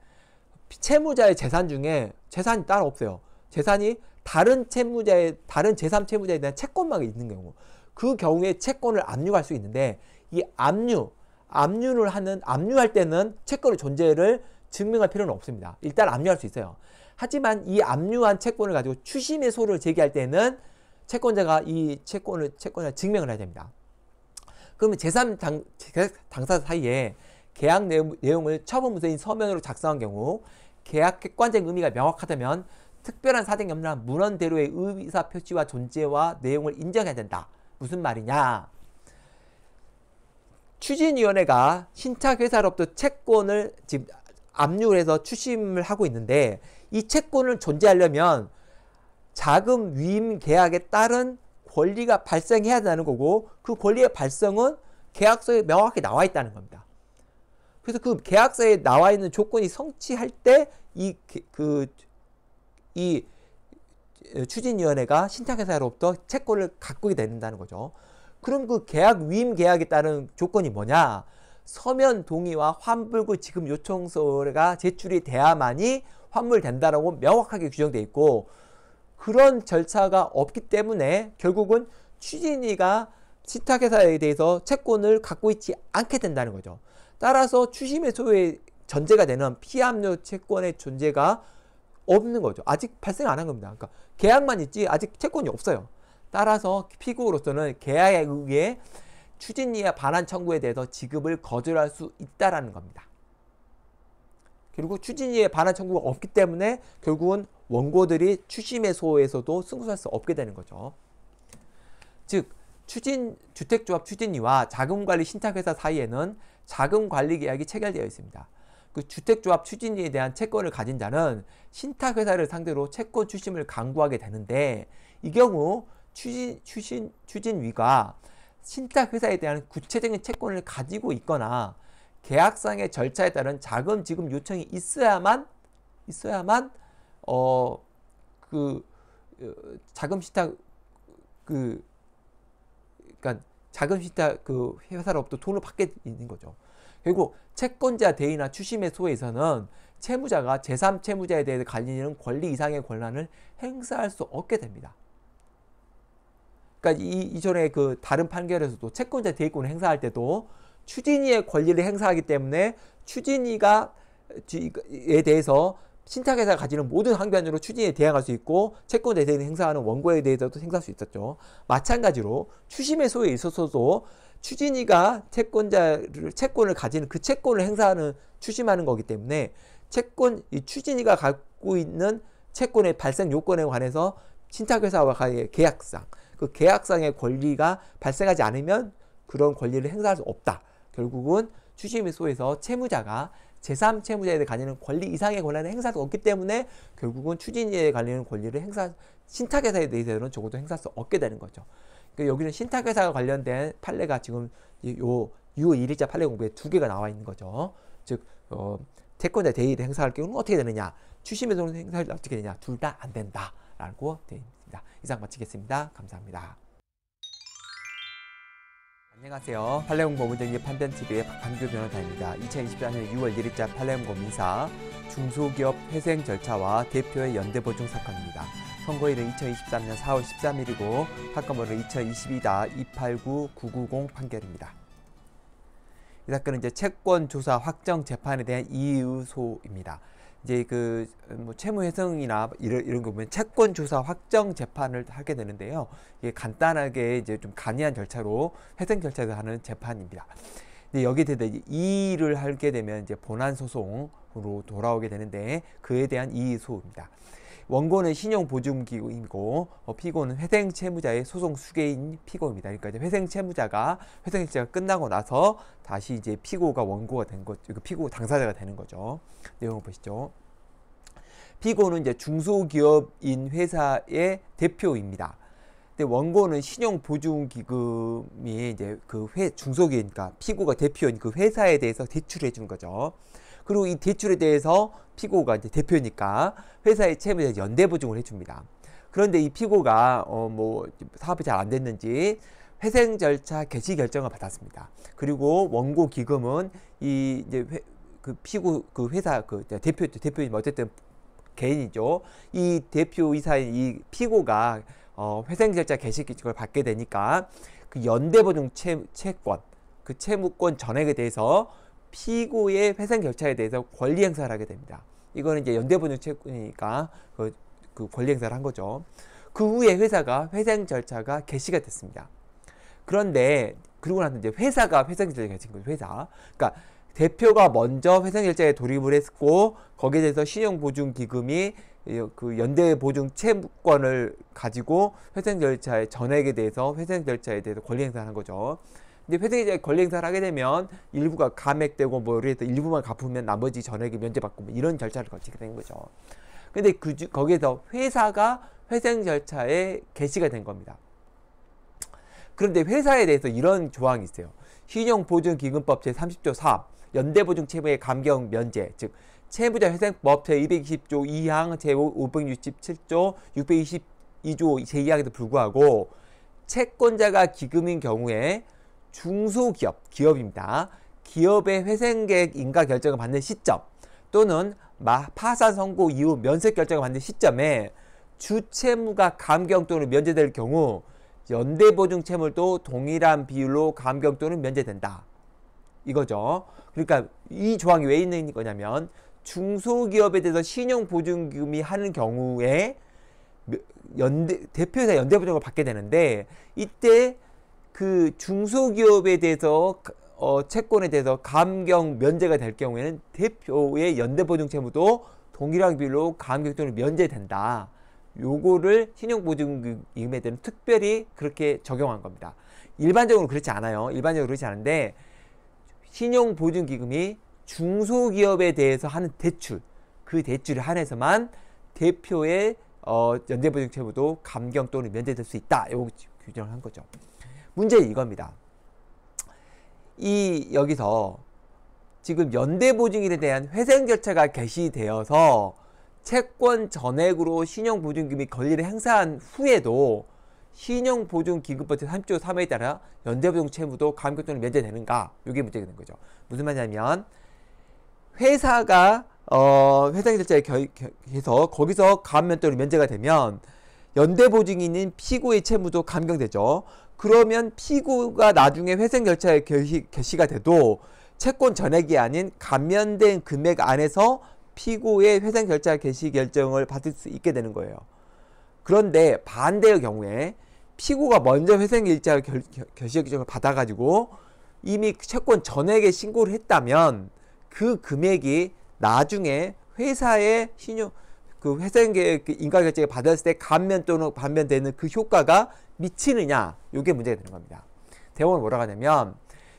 채무자의 재산 중에 재산이 따로 없어요. 재산이 다른 채무자의 다른 제3 채무자에 대한 채권만 있는 경우. 그 경우에 채권을 압류할 수 있는데 이 압류 압류를 하는 압류할 때는 채권의 존재를 증명할 필요는 없습니다. 일단 압류할 수 있어요. 하지만 이 압류한 채권을 가지고 추심의 소를 제기할 때는 채권자가 이 채권을 채권을 증명을 해야 됩니다. 그러면 제3 당, 당사 사이에 계약 내용을 처분 문서인 서면으로 작성한 경우 계약 객관적 의미가 명확하다면 특별한 사정 이 없는 문헌대로의 의사 표시와 존재와 내용을 인정해야 된다. 무슨 말이냐? 추진위원회가 신탁회사로부터 채권을 지금 압류를 해서 추심을 하고 있는데 이 채권을 존재하려면 자금 위임 계약에 따른 권리가 발생해야 되는 거고 그 권리의 발생은 계약서에 명확히 나와 있다는 겁니다. 그래서 그 계약서에 나와 있는 조건이 성취할 때 이 그이 그 추진위원회가 신탁회사로부터 채권을 가꾸게 된다는 거죠. 그럼 그 계약 위임 계약에 따른 조건이 뭐냐? 서면 동의와 환불구 지급 요청서가 제출이 돼야만이 환불된다라고 명확하게 규정돼 있고 그런 절차가 없기 때문에 결국은 추진위가 신탁회사에 대해서 채권을 갖고 있지 않게 된다는 거죠. 따라서 추시 매수의 전제가 되는 피압류 채권의 존재가 없는 거죠. 아직 발생 안 한 겁니다. 그러니까 계약만 있지 아직 채권이 없어요. 따라서 피고로서는 계약에 의해 추진이와 반환 청구에 대해서 지급을 거절할 수 있다라는 겁니다. 그리고 추진이의 반환 청구가 없기 때문에 결국은 원고들이 추심의소에서도 승소할 수 없게 되는 거죠. 즉, 추진 주택조합 추진이와 자금관리 신탁회사 사이에는 자금 관리 계약이 체결되어 있습니다. 그 주택조합 추진에 대한 채권을 가진 자는 신탁회사를 상대로 채권 추심을 강구하게 되는데 이 경우 추진, 추진, 추진위가 신탁회사에 대한 구체적인 채권을 가지고 있거나 계약상의 절차에 따른 자금 지급 요청이 있어야만 있어야만 어그 어, 자금 신탁 그 그러니까 자금 시타 그 회사로부터 돈을 받게 있는 거죠. 그리고 채권자 대의나 추심의소에서는 채무자가 제3채무자에 대해 갈리는 권리 이상의 권한을 행사할 수 없게 됩니다. 그러니까 이, 이전에 그 다른 판결에서도 채권자 대의권을 행사할 때도 추진이의 권리를 행사하기 때문에 추진이가에 대해서 신탁회사가 가지는 모든 항변으로 추진에 대항할 수 있고 채권 대세인 행사하는 원고에 대해서도 행사할 수 있었죠. 마찬가지로 추심의 소에 있어서도 추진이가 채권자를 채권을 가지는 그 채권을 행사하는 추심하는 거기 때문에 채권 이 추진이가 갖고 있는 채권의 발생 요건에 관해서 신탁회사와의 계약상 그 계약상의 권리가 발생하지 않으면 그런 권리를 행사할 수 없다. 결국은 추심의 소에서 채무자가 제3채무자에 관리는 권리 이상의 권한을 행사할 수 없기 때문에 결국은 추진위에 관리는 권리를 행사 신탁회사에 대해서는 적어도 행사할 수 없게 되는 거죠. 그러니까 여기는 신탁회사와 관련된 판례가 지금 요 6월 일자 판례 공부에 두 개가 나와 있는 거죠. 즉 어, 채권자 대의를 행사할 경우는 어떻게 되느냐 추심의 소는 행사할 어떻게 되냐 둘 다 안 된다라고 되어 있습니다. 이상 마치겠습니다. 감사합니다. 안녕하세요. 팔레옹 법무정의 판단TV의 박판규 변호사입니다. 2024년 6월 1일자 팔레옹 법인사 중소기업 회생 절차와 대표의 연대보증 사건입니다. 선고일은 2023년 4월 13일이고 사건번호2022-289990 판결입니다. 이 사건은 이제 채권 조사 확정 재판에 대한 이의소입니다. 이제 그뭐 채무 해성이나 이런 이런 거 보면 채권 조사 확정 재판을 하게 되는데요. 이게 간단하게 이제 좀 간이한 절차로 회생 절차를 하는 재판입니다. 근데 여기에 대해 이의를 하게 되면 이제 본안 소송으로 돌아오게 되는데 그에 대한 이의 소입니다. 원고는 신용보증기구이고 어, 피고는 회생채무자의 소송 수개인 피고입니다. 그러니까 회생채무자가 회생채가 끝나고 나서 다시 이제 피고가 원고가 된 것, 그 피고 당사자가 되는 거죠. 내용을 보시죠. 피고는 이제 중소기업인 회사의 대표입니다. 근데 원고는 신용보증기금이 이제 그 회, 중소기업이니까 그러니까 피고가 대표인 그 회사에 대해서 대출해주 거죠. 그리고 이 대출에 대해서 피고가 이제 대표니까 회사의 채무에 대해 연대 보증을 해줍니다. 그런데 이 피고가 어뭐 사업이 잘 안 됐는지 회생 절차 개시 결정을 받았습니다. 그리고 원고 기금은 이 이제 회, 그 피고 그 회사 그 대표 대표님 어쨌든 개인이죠. 이 대표이사인 이 피고가 어, 회생결자 개시 기준을 받게 되니까 그 연대보증 채, 채권, 그 채무권 전액에 대해서 피고의 회생 결차에 대해서 권리 행사를 하게 됩니다. 이거는 이제 연대보증 채권이니까 그, 그 권리 행사를 한 거죠. 그 후에 회사가 회생 절차가 개시가 됐습니다. 그런데 그러고 나서 이제 회사가 회생 결제를 개시한 거죠. 회사. 그러니까 대표가 먼저 회생 결제에 돌입을 했고 거기에 대해서 신용 보증 기금이 그 연대 보증 채권을 가지고 회생 절차에 전액에 대해서 회생 절차에 대해서 권리 행사하는 거죠. 근데 회생의 권리 행사를 하게 되면 일부가 감액되고 뭐 이래서 일부만 갚으면 나머지 전액이 면제받고 뭐 이런 절차를 거치게 된 거죠. 근데 그 거기에서 회사가 회생 절차에 개시가 된 겁니다. 그런데 회사에 대해서 이런 조항이 있어요. 신용보증기금법 제30조 4 연대보증 채무의 감경 면제 즉 채무자 회생법 제220조 2항 제567조 622조 제2항에도 불구하고 채권자가 기금인 경우에 중소기업, 기업입니다. 기업의 회생계획 인가 결정을 받는 시점 또는 파산 선고 이후 면세 결정을 받는 시점에 주채무가 감경 또는 면제될 경우 연대보증 채무도 동일한 비율로 감경 또는 면제된다. 이거죠. 그러니까 이 조항이 왜 있는 거냐면 중소기업에 대해서 신용보증금이 하는 경우에 연대, 대표회사 연대보증을 받게 되는데 이때 그 중소기업에 대해서 어, 채권에 대해서 감경 면제가 될 경우에는 대표의 연대보증 채무도 동일한 비율로 감경 또는 면제된다. 요거를 신용보증금에 대한 특별히 그렇게 적용한 겁니다. 일반적으로 그렇지 않아요. 일반적으로 그렇지 않은데 신용보증기금이 중소기업에 대해서 하는 대출 그 대출에 한해서만 대표의 어, 연대보증 채무도 감경 또는 면제될 수 있다. 요거 규정을 한 거죠. 문제 이겁니다. 이 여기서 지금 연대보증인에 대한 회생결체가 개시되어서 채권 전액으로 신용보증금이 권리를 행사한 후에도 신용보증기금법 제3조 3에 따라 연대보증 채무도 감경권이 면제되는가? 이게 문제가 되는 거죠. 무슨 말이냐면 회사가 어, 회생결제에 해서 거기서 감면적으로 면제가 되면 연대보증인인 피고의 채무도 감경되죠. 그러면 피고가 나중에 회생 절차에 결시가 돼도 채권 전액이 아닌 감면된 금액 안에서 피고의 회생 절차 개시 결정을 받을 수 있게 되는 거예요. 그런데 반대의 경우에 피고가 먼저 회생 일자 결시 결정을 받아가지고 이미 채권 전액에 신고를 했다면 그 금액이 나중에 회사의 신용 그 회생 계 그 인가결제에 받았을 때 감면 또는 반면되는 그 효과가 미치느냐 이게 문제가 되는 겁니다. 대법원 뭐라고 하냐면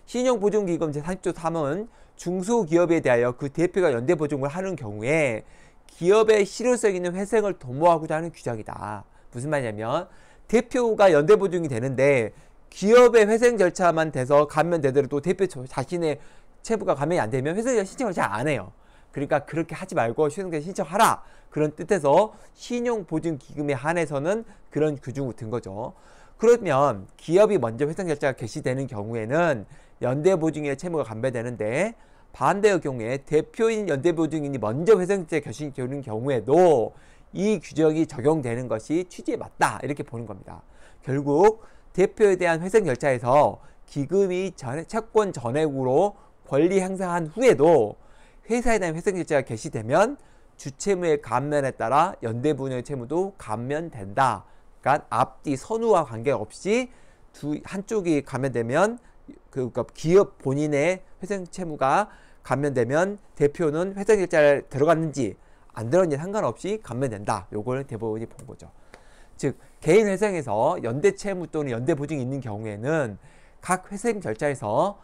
신용보증기금 제3 0조 3은 중소기업에 대하여 그 대표가 연대보증을 하는 경우에 기업의 실효성 있는 회생을 도모하고자 하는 규정이다. 무슨 말이냐면 대표가 연대보증이 되는데 기업의 회생 절차만 돼서 감면되더라도 대표 자신의 체부가 감면이 안 되면 회생 신청을 잘 안 해요. 그러니까 그렇게 하지 말고 신용대 신청하라 그런 뜻에서 신용보증기금에 한해서는 그런 규정을 든 거죠. 그러면 기업이 먼저 회생 결제가 개시되는 경우에는 연대보증의 채무가 감배되는데 반대의 경우에 대표인 연대보증인이 먼저 회생결제 개시 되는 경우에도 이 규정이 적용되는 것이 취지에 맞다 이렇게 보는 겁니다. 결국 대표에 대한 회생결제에서 기금이 채권 전액으로 권리 행사한 후에도 회사에 대한 회생일자가 개시되면 주채무의 감면에 따라 연대분의 채무도 감면된다. 그러니까 앞뒤 선우와 관계없이 두 한쪽이 감면되면 그, 그러니까 기업 본인의 회생 채무가 감면되면 대표는 회생일자를 들어갔는지 안 들어갔는지 상관없이 감면된다. 요걸 대법원이 본 거죠. 즉 개인 회생에서 연대 채무 또는 연대 보증이 있는 경우에는 각 회생 절차에서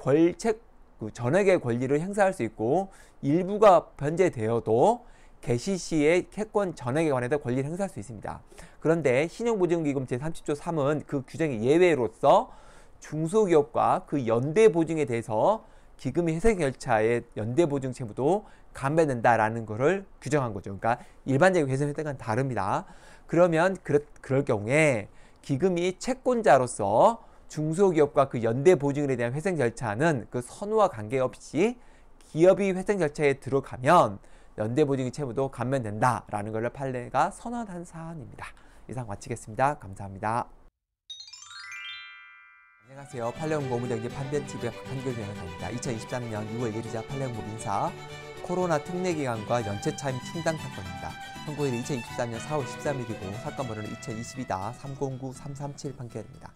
권책 그 전액의 권리를 행사할 수 있고 일부가 변제되어도 개시 시의 채권 전액에 관해서 권리를 행사할 수 있습니다. 그런데 신용보증기금 제30조 3은 그 규정의 예외로서 중소기업과 그 연대보증에 대해서 기금 회생 절차의 연대보증 채무도 감면된다라는 것을 규정한 거죠. 그러니까 일반적인 회생 혜택은 다릅니다. 그러면 그럴 경우에 기금이 채권자로서 중소기업과 그 연대 보증인에 대한 회생 절차는 그 선호와 관계없이 기업이 회생 절차에 들어가면 연대 보증인 채무도 감면된다라는 걸로 판례가 선언한 사안입니다. 이상 마치겠습니다. 감사합니다. 안녕하세요. 판례형 고무장제 판변TV의 박한결 변호사입니다. 2023년 6월 1일자 판례형 민사 코로나 특례 기간과 연체 차임 충당 사건입니다. 선고일이 2023년 4월 13일이고 사건 번호는 2022다 309337 판결입니다.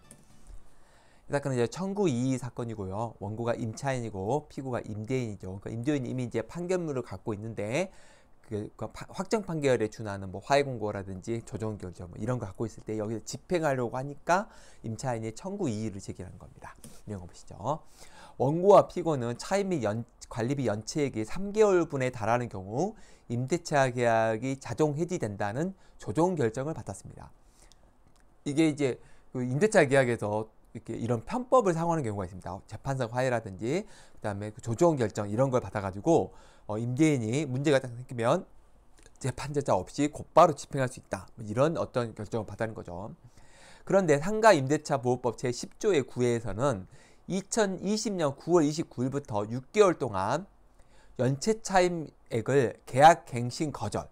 이 사건은 이제 1922 사건이고요. 원고가 임차인이고 피고가 임대인이죠. 그 그러니까 임대인이 이미 이제 판결문을 갖고 있는데 그, 그 확정 판결에 준하는 뭐 화해 공고라든지 조정 결정 뭐 이런 거 갖고 있을 때 여기서 집행하려고 하니까 임차인이 청구 이의를 제기한 겁니다. 이런 거 보시죠. 원고와 피고는 차임 및 연, 관리비 연체액이 3개월분에 달하는 경우 임대차 계약이 자동 해지된다는 조정 결정을 받았습니다. 이게 이제 그 임대차 계약에서 이렇게 이런 편법을 사용하는 경우가 있습니다. 어, 재판상 화해라든지 그다음에 그 조정 결정 이런 걸 받아가지고 어, 임대인이 문제가 생기면 재판제자 없이 곧바로 집행할 수 있다. 뭐 이런 어떤 결정을 받는 거죠. 그런데 상가 임대차 보호법 제10조의 9회에서는 2020년 9월 29일부터 6개월 동안 연체 차임액을 계약 갱신 거절,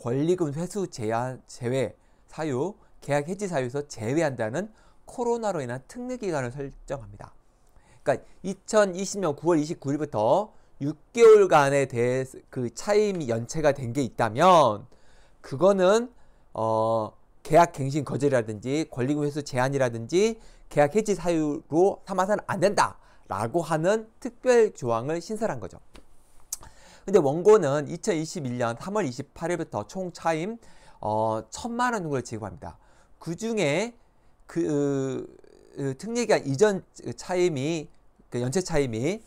권리금 회수 제한 제외 사유, 계약 해지 사유에서 제외한다는 코로나로 인한 특례 기간을 설정합니다. 그러니까 2020년 9월 29일부터 6개월간에 대해 그차임 연체가 된 게 있다면 그거는 어 계약 갱신 거절이라든지 권리금 회수 제한이라든지 계약 해지 사유로 삼아서는 안 된다라고 하는 특별 조항을 신설한 거죠. 근데 원고는 2021년 3월 28일부터 총 차임 어, 천만 원정 지급합니다. 그 중에 그, 어, 그 특례기간 이전 차임이 그 연체 차임이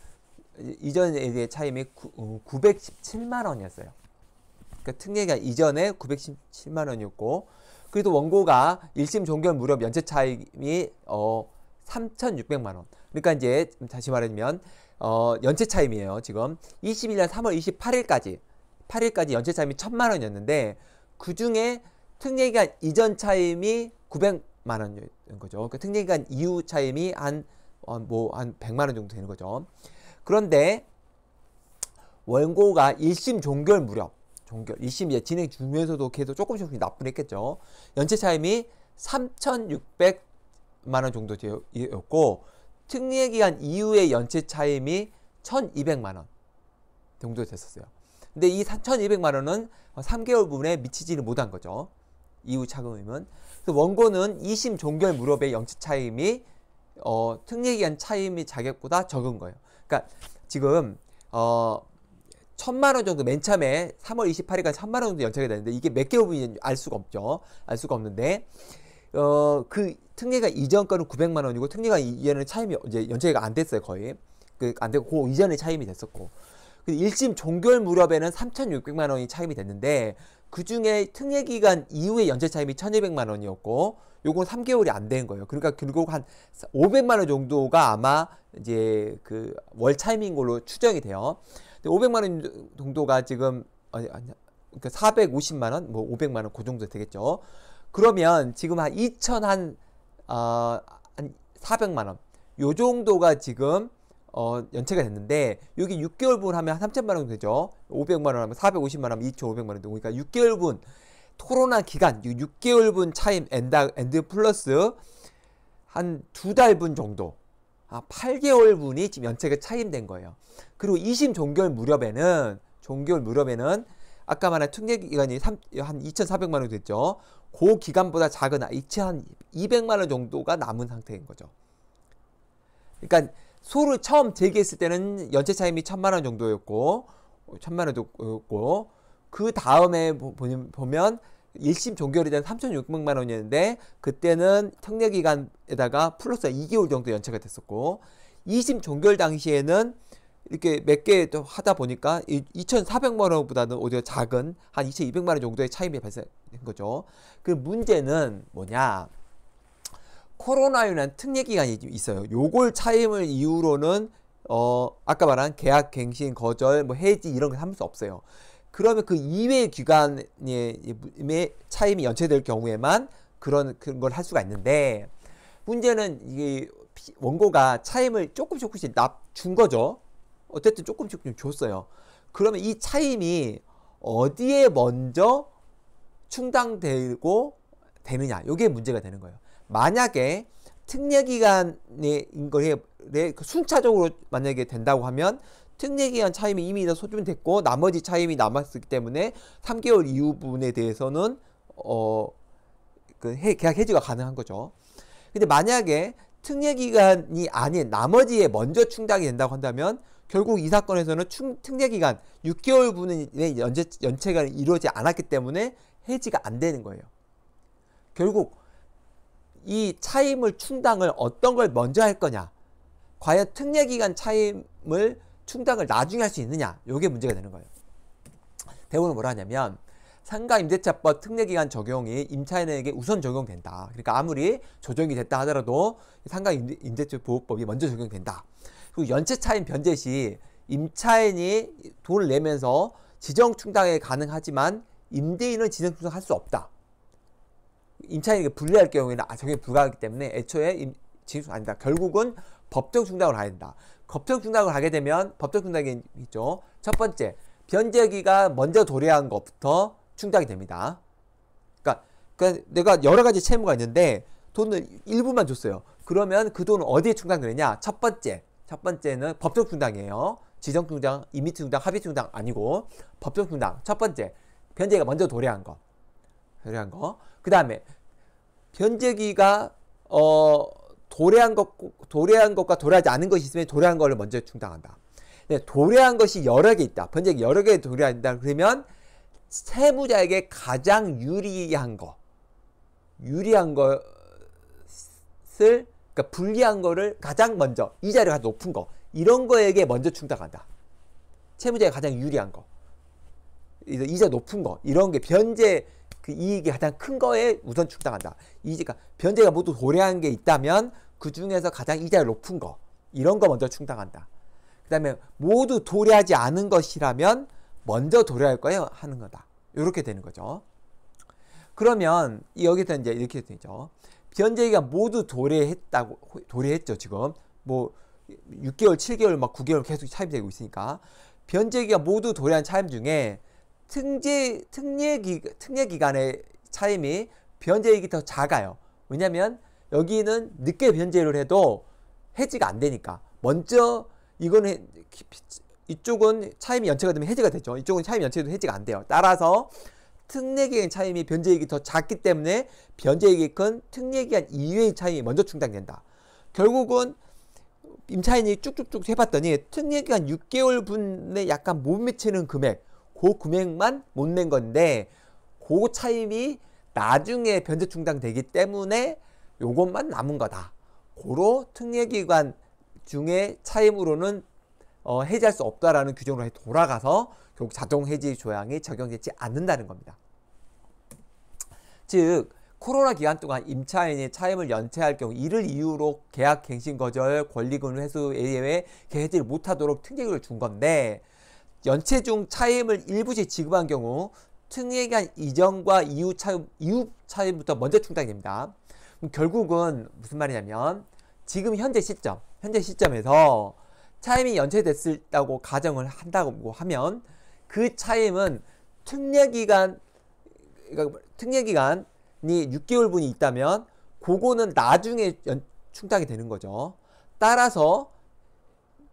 이전에 대해 차임이 917만 어, 원이었어요. 그러니까 특례기간 이전에 917만 원이었고 그래도 원고가 1심 종결 무렵 연체 차임이 어 3,600만 원. 그러니까 이제 다시 말하면 어 연체 차임이에요. 지금 21년 3월 28일까지 8일까지 연체 차임이 1,000만 원이었는데 그 중에 특례기간 이전 차임이 900만 원인 거죠. 그 그러니까 특례기간 이후 차임이 한 어, 뭐한 백만원 정도 되는 거죠. 그런데 원고가 일심 종결 무렵 종결 일심 이제 진행 중면서도 계속 조금씩 조금씩 납했겠죠 연체 차임이 삼천육백만원 정도 되었고 특례 기간 이후의 연체 차임이 천이백만원 정도 됐었어요. 근데 이 천이백만 원은 삼개월 분에 미치지는 못한 거죠. 이후 차금이면 그 원고는 2심 종결 무렵의 영치 차임이 어, 특례기한 차임이 자격보다 적은 거예요. 그러니까 지금 어, 천만 원 정도 맨 처음에 3월 28일까지 천만 원 정도 연체가 되는데 이게 몇 개월 분인지 알 수가 없죠. 알 수가 없는데 어, 그 특례가 이전 거는 900만 원이고 특례가 이전에 차임이 이제 연체가 안 됐어요 거의 그안 되고 그, 그 이전에 차임이 됐었고 1심 그 종결 무렵에는 3,600만 원이 차임이 됐는데 그 중에 특례 기간 이후의 연체 차임이 1,200만 원이었고 요건 3개월이 안 된 거예요. 그러니까 결국 한 500만 원 정도가 아마 이제 그 월 차임인 걸로 추정이 돼요. 근데 500만 원 정도가 지금 아니 아니 그러니까 450만 원, 뭐 500만 원그 정도 되겠죠. 그러면 지금 한2,000한 어한 400만 원. 요 정도가 지금 어, 연체가 됐는데 여기 6개월분 하면 3천만 원 되죠. 500만 원 하면 450만 원 하면 2,500만 원 되고 그러니까 6개월분 토론한 기간 6개월분 차임 엔다, 엔드 플러스 한 두 달분 정도 아, 8개월분이 지금 연체가 차임된 거예요. 그리고 2심 종결 무렵에는 종결 무렵에는 아까 말한 특례 기간이 3, 한 2,400만 원 됐죠. 그 기간보다 작은 2,200만 아, 원 정도가 남은 상태인 거죠. 그러니까 소를 처음 제기했을 때는 연체 차임이 천만 원 정도였고 천만 원도였고 그 다음에 보면 일심 종결이 된 3,600만 원이었는데 그때는 청약 기간에다가 플러스 2개월 정도 연체가 됐었고 2심 종결 당시에는 이렇게 몇개 하다 보니까 2,400만 원보다는 오히려 작은 한 2,200만 원 정도의 차임이 발생한 거죠. 그 문제는 뭐냐? 코로나유는 특례 기간이 있어요. 요걸 차임을 이유로는 어 아까 말한 계약 갱신 거절 뭐 해지 이런 걸하면 없어요. 그러면 그이외 기간의 차임이 연체될 경우에만 그런 그걸할 수가 있는데 문제는 이게 원고가 차임을 조금 조금씩 납 준 거죠. 어쨌든 조금 조금 줬어요. 그러면 이 차임이 어디에 먼저 충당되고 되느냐 이게 문제가 되는 거예요. 만약에 특례기간인 거에 그 순차적으로 만약에 된다고 하면 특례기간 차임이 이미 다 소진됐고 나머지 차임이 남았기 때문에 3개월 이후분에 대해서는 어, 그 해, 계약 해지가 가능한 거죠. 근데 만약에 특례기간이 아닌 나머지에 먼저 충당이 된다고 한다면 결국 이 사건에서는 충, 특례기간 6개월분의 연체, 연체가 이루어지지 않았기 때문에 해지가 안 되는 거예요. 결국 이 차임을 충당을 어떤 걸 먼저 할 거냐. 과연 특례 기간 차임을 충당을 나중에 할 수 있느냐. 요게 문제가 되는 거예요. 대부분 뭐라 하냐면 상가 임대차법 특례기간 적용이 임차인에게 우선 적용된다. 그러니까 아무리 조정이 됐다 하더라도 상가 임대차 보호법이 먼저 적용된다. 그리고 연체차임 변제 시 임차인이 돈을 내면서 지정 충당에 가능하지만 임대인은 지정 충당할 수 없다. 임차인에게 불리할 경우에는 아 저게 불가하기 때문에 애초에 징수 아니다. 결국은 법적 중단을 해야 된다. 법적 중단을 하게 되면 법적 중단이 있죠. 첫 번째, 변제기가 먼저 도래한 것부터 충당이 됩니다. 그러니까, 그러니까 내가 여러 가지 채무가 있는데 돈을 일부만 줬어요. 그러면 그 돈은 어디에 충당되느냐? 첫 번째, 첫 번째는 법적 충당이에요. 지정 충당, 임의 충당, 합의 충당 아니고 법적 충당. 첫 번째, 변제가 먼저 도래한 거. 도래한 거. 그 다음에 변제기가 어 도래한 것 도래한 것과 도래하지 않은 것이 있으면 도래한 것을 먼저 충당한다. 네, 도래한 것이 여러 개 있다. 번역이 여러 개 도래한다. 그러면 세무자에게 가장 유리한 거, 유리한 것을 그러니까 불리한 거를 가장 먼저 이자를 가 높은 거 이런 거에게 먼저 충당한다. 채무자에 가장 유리한 거, 이자 높은 거 이런 게 변제 그 이익이 가장 큰 거에 우선 충당한다 이익가 그러니까 변제가 모두 도래한 게 있다면 그 중에서 가장 이자율 높은 거 이런 거 먼저 충당한다. 그다음에 모두 도래하지 않은 것이라면 먼저 도래할 거예요 하는 거다. 이렇게 되는 거죠. 그러면 여기서 이제 이렇게 되죠. 변제가 기 모두 도래했다고 도래했죠 지금 뭐 6개월, 7개월, 막 9개월 계속 차입되고 있으니까 변제기가 모두 도래한 차임 중에 특례, 특례, 기, 특례 기간의 차이 임 변제액이 더 작아요. 왜냐면 여기는 늦게 변제를 해도 해지가 안 되니까. 먼저 이거는 이쪽은 차임이 연체가 되면 해지가 되죠. 이쪽은 차임 연체도 해지가 안 돼요. 따라서 특례기간 차임이 변제액이 더 작기 때문에 변제액이 큰 특례기간 이외의 차임이 먼저 충당된다. 결국은 임차인이 쭉쭉쭉 해봤더니 특례기간 6개월분에 약간 못 미치는 금액 그 금액만 못 낸 건데 그 차임이 나중에 변제 충당되기 때문에 요것만 남은 거다. 고로 특례기관 중에 차임으로는 어, 해지할 수 없다라는 규정으로 돌아가서 결국 자동 해지 조항이 적용되지 않는다는 겁니다. 즉 코로나 기간 동안 임차인이 차임을 연체할 경우 이를 이유로 계약 갱신 거절 권리금 회수 예외 계해지를 못하도록 특례를 기준 건데 연체 중 차임을 일부씩 지급한 경우 특례기간 이전과 이후 차임, 이후 차임부터 먼저 충당됩니다. 결국은 무슨 말이냐면 지금 현재 시점, 현재 시점에서 차임이 연체됐다고 가정을 한다고 하면 그 차임은 특례 기간 그러니까 특례 기간이 6개월 분이 있다면 그거는 나중에 연, 충당이 되는 거죠. 따라서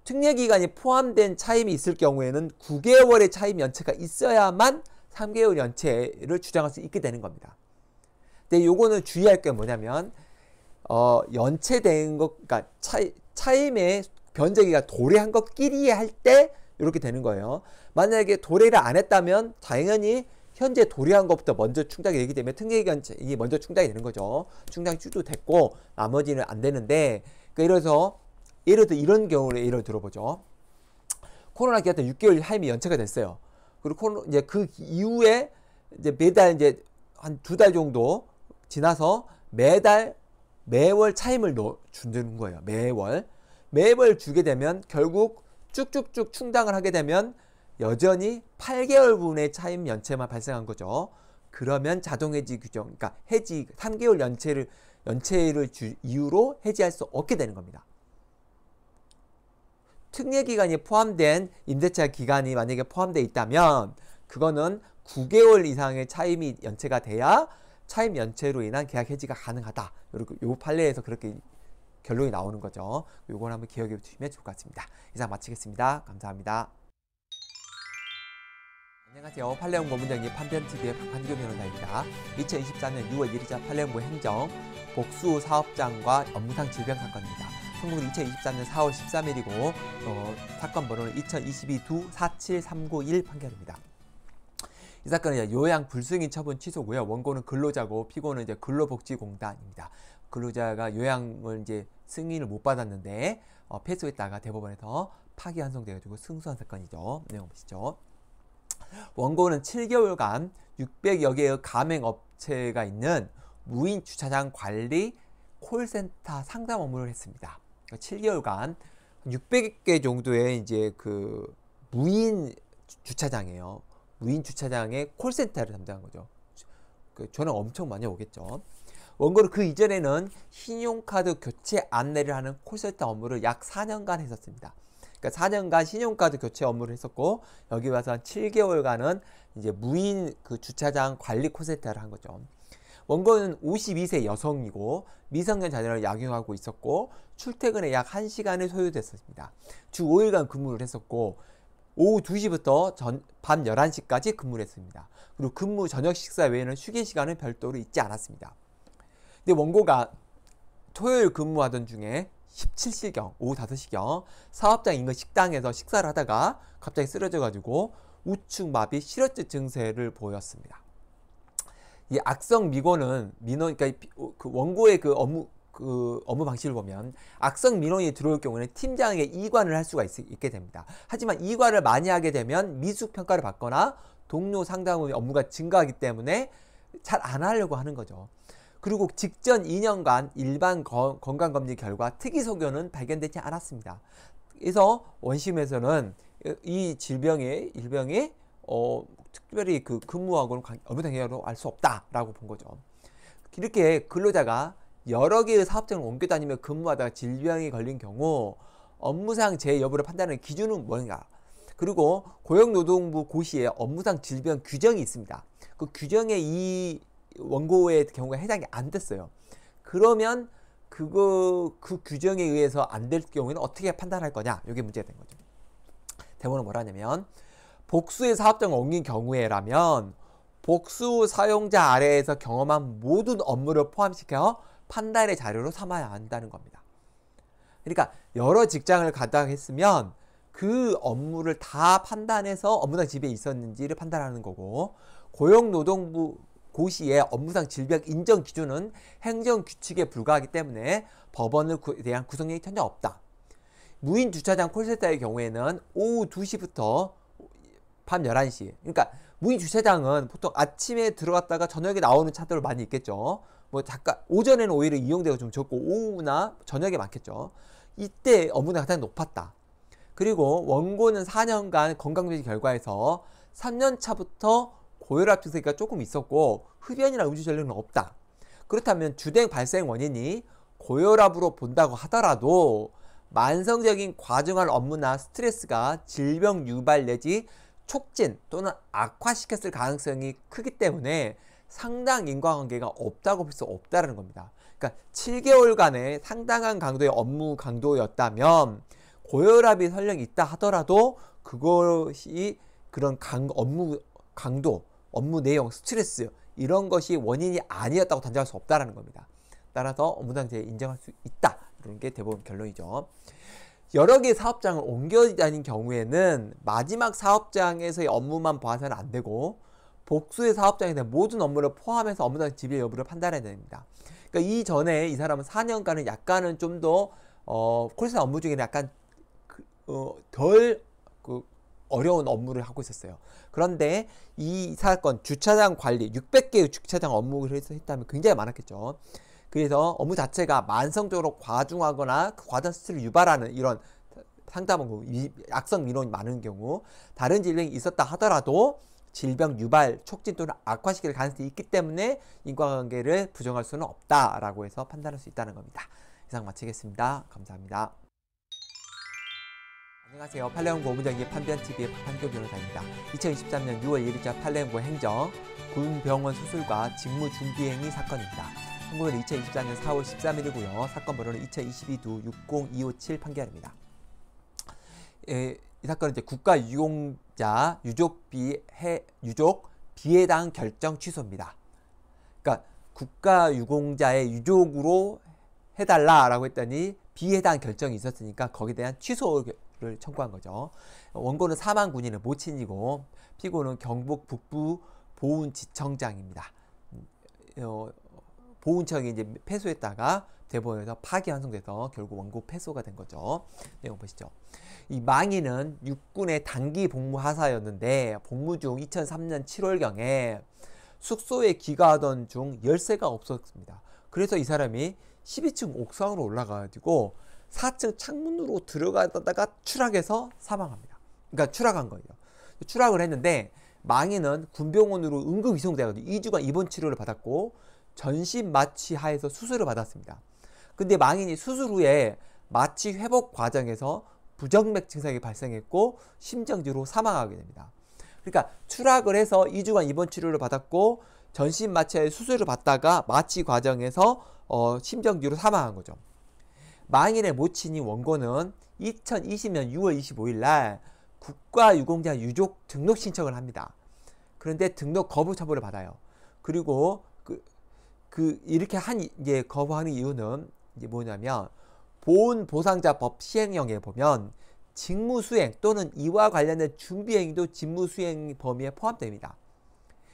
특례 기간이 포함된 차임이 있을 경우에는 9개월의 차임 연체가 있어야만 3개월 연체를 주장할 수 있게 되는 겁니다. 근데 요거는 주의할 게 뭐냐면 어, 연체된 것그니까차 차임의 변제기가 도래한 것끼리 할 때 이렇게 되는 거예요. 만약에 도래를 안 했다면 당연히 현재 도래한 것부터 먼저 충당이 되기 때문에 특례기간이 먼저 충당이 되는 거죠. 충당이 쭉도 됐고 나머지는 안 되는데 그러니까 예를 들어 이런 경우를 예를 들어보죠. 코로나 기간 때 6개월 하임이 연체가 됐어요. 그리고 코로, 이제 그 이후에 이제 매달 이제 한 두 달 정도 지나서 매달 매월 차임을 주는 거예요. 매월. 매월 주게 되면 결국 쭉쭉쭉 충당을 하게 되면 여전히 8개월분의 차임 연체만 발생한 거죠. 그러면 자동해지 규정, 그러니까 해지 3개월 연체를 연체를 주, 이유로 해지할 수 없게 되는 겁니다. 특례 기간이 포함된 임대차 기간이 만약에 포함되어 있다면 그거는 9개월 이상의 차임 및 연체가 돼야 차임 연체로 인한 계약 해지가 가능하다. 이렇게 요 판례에서 그렇게 결론이 나오는 거죠. 요걸 한번 기억해 주시면 좋을 것 같습니다. 이상 마치겠습니다. 감사합니다. 안녕하세요. 판례연구 본부장님 판변TV의 박한규 변호사입니다. 2024년 6월 1일자 판례연구 행정 복수 사업장과 업무상 질병 사건입니다. 한국은 2023년 4월 13일이고 어, 사건 번호는 2 0 2 2 4 7 3 9 1 판결입니다. 이 사건은 요양 불승인 처분 취소고요. 원고는 근로자고 피고는 이제 근로복지공단입니다. 근로자가 요양을 이제 승인을 못 받았는데 어, 패소했다가 대법원에서 파기환송돼가지고 승소한 사건이죠. 내용 보시죠. 원고는 7개월간 600여 개의 가맹업체가 있는 무인 주차장 관리 콜센터 상담 업무를 했습니다. 7개월간 그러니까 600개 정도의 이제 그 무인 주차장이에요. 무인 주차장에 콜센터를 담당한 거죠. 그 전화 엄청 많이 오겠죠. 원고로 그 이전에는 신용카드 교체 안내를 하는 콜센터 업무를 약 4년간 했었습니다. 그러니까 4년간 신용카드 교체 업무를 했었고 여기 와서 한 7개월간은 이제 무인 그 주차장 관리 콜센터를 한 거죠. 원고는 52세 여성이고 미성년 자녀를 양육하고 있었고 출퇴근에 약 1시간을 소요됐습니다. 었주 5일간 근무를 했었고 오후 2시부터 전, 밤 11시까지 근무를 했습니다. 그리고 근무 저녁 식사 외에는 휴게 시간은 별도로 있지 않았습니다. 근데 원고가 토요일 근무하던 중에 17시경, 오후 5시경 사업장 인근 식당에서 식사를 하다가 갑자기 쓰러져가지고 우측 마비 실어증 증세를 보였습니다. 이 악성 미고은 민원 그러니까 어, 그 원고의 그 업무 그 업무 방식을 보면 악성 민원이 들어올 경우에는 팀장에게 이관을 할 수가 있, 있게 됩니다. 하지만 이관을 많이 하게 되면 미숙 평가를 받거나 동료 상담의 업무가 증가하기 때문에 잘 안 하려고 하는 거죠. 그리고 직전 2년간 일반 거, 건강검진 결과 특이 소견은 발견되지 않았습니다. 그래서 원심에서는 이 질병의 일병이 어, 특별히 그 근무하고는 어느 상 계약으로 알 수 없다라고 본 거죠. 이렇게 근로자가 여러 개의 사업장을 옮겨 다니며 근무하다가 질병에 걸린 경우 업무상 재해 여부를 판단하는 기준은 뭔가? 그리고 고용노동부 고시에 업무상 질병 규정이 있습니다. 그 규정에 이 원고의 경우가 해당이 안 됐어요. 그러면 그거 그 규정에 의해서 안 될 경우에는 어떻게 판단할 거냐? 이게 문제가 된 거죠. 대본은 뭐라 냐면 복수의 사업장을 옮긴 경우에라면 복수 사용자 아래에서 경험한 모든 업무를 포함시켜 판단의 자료로 삼아야 한다는 겁니다. 그러니까 여러 직장을 가다 했으면 그 업무를 다 판단해서 업무상 집에 있었는지를 판단하는 거고 고용노동부 고시의 업무상 질병 인정 기준은 행정 규칙에 불과하기 때문에 법원을 대한 구성력이 전혀 없다. 무인 주차장 콜센터의 경우에는 오후 2시부터 밤 11시. 그러니까 무인 주차장은 보통 아침에 들어갔다가 저녁에 나오는 차들 많이 있겠죠. 뭐 잠깐 오전에는 오히려 이용되고좀 적고 오후나 저녁에 많겠죠. 이때 업무량 가장 높았다. 그리고 원고는 4년간 건강조치 결과에서 3년 차부터 고혈압 증세가 조금 있었고 흡연이나 음주 전력은 없다. 그렇다면 주된 발생 원인이 고혈압으로 본다고 하더라도 만성적인 과중한 업무나 스트레스가 질병 유발 내지 촉진 또는 악화시켰을 가능성이 크기 때문에 상당 인과관계가 없다고 볼 수 없다는 겁니다. 그러니까 7개월간의 상당한 강도의 업무 강도였다면 고혈압이 설령 있다 하더라도 그것이 그런 강, 업무 강도, 업무 내용, 스트레스 이런 것이 원인이 아니었다고 단정할 수없다는 겁니다. 따라서 업무당에 인정할 수 있다. 이런 게 대부분 결론이죠. 여러 개 사업장을 옮겨 다닌 경우에는 마지막 사업장에서의 업무만 봐서는 안 되고 복수의 사업장에 대한 모든 업무를 포함해서 업무장 지배 여부를 판단해야 됩니다. 그러니까 이전에 이 사람은 4년간은 약간은 좀더 어, 콜센터 업무 중에 약간 그, 어, 덜 그, 어려운 업무를 하고 있었어요. 그런데 이 사건 주차장 관리 600개의 주차장 업무를 했다면 굉장히 많았겠죠. 그래서 업무 자체가 만성적으로 과중하거나 그 과다 스트레스를 유발하는 이런 상담 업무, 뭐 악성 민원이 많은 경우 다른 질병이 있었다 하더라도 질병 유발, 촉진 또는 악화시킬 가능성이 있기 때문에 인과관계를 부정할 수는 없다라고 해서 판단할 수 있다는 겁니다. 이상 마치겠습니다. 감사합니다. 안녕하세요. 팔레온고 오문정의 판변TV의 박한교 변호사입니다. 2023년 6월 1일자 팔레온고 행정 군병원 수술과 직무준비행위 사건입니다. 선고일은 2024년 4월 13일이고요. 사건 번호는 2022두 60257 판결입니다. 예, 이 사건은 이제 국가 유용자 유족 비해 유족 비해당 결정 취소입니다. 그러니까 국가 유공자의 유족으로 해달라라고 했더니 비해당 결정이 있었으니까 거기에 대한 취소를 청구한 거죠. 원고는 사망 군인의 모친이고 피고는 경북 북부 보훈지청장입니다. 음, 어, 보훈청이 이제 패소했다가 대법원에서 파기 환송돼서 결국 원고 패소가 된 거죠. 내용 보시죠. 이 망인은 육군의 단기 복무 하사였는데 복무 중 2003년 7월경에 숙소에 귀가하던 중 열쇠가 없었습니다. 그래서 이 사람이 12층 옥상으로 올라가가지고 4층 창문으로 들어가다가 추락해서 사망합니다. 그러니까 추락한 거예요. 추락을 했는데 망인은 군병원으로 응급 이송돼가지고 2주간 입원 치료를 받았고 전신 마취 하에서 수술을 받았습니다. 근데 망인이 수술 후에 마취 회복 과정에서 부정맥 증상이 발생했고 심정지로 사망하게 됩니다. 그러니까 추락을 해서 2주간 입원 치료를 받았고 전신 마취에 하 수술을 받다가 마취 과정에서 어, 심정지로 사망한 거죠. 망인의 모친인 원고는 2020년 6월 25일 날 국가유공자 유족 등록 신청을 합니다. 그런데 등록 거부 처분을 받아요. 그리고 그 이렇게 한 이제 거부하는 이유는 이제 뭐냐면 보훈 보상자법 시행령에 보면 직무 수행 또는 이와 관련된 준비 행위도 직무 수행 범위에 포함됩니다.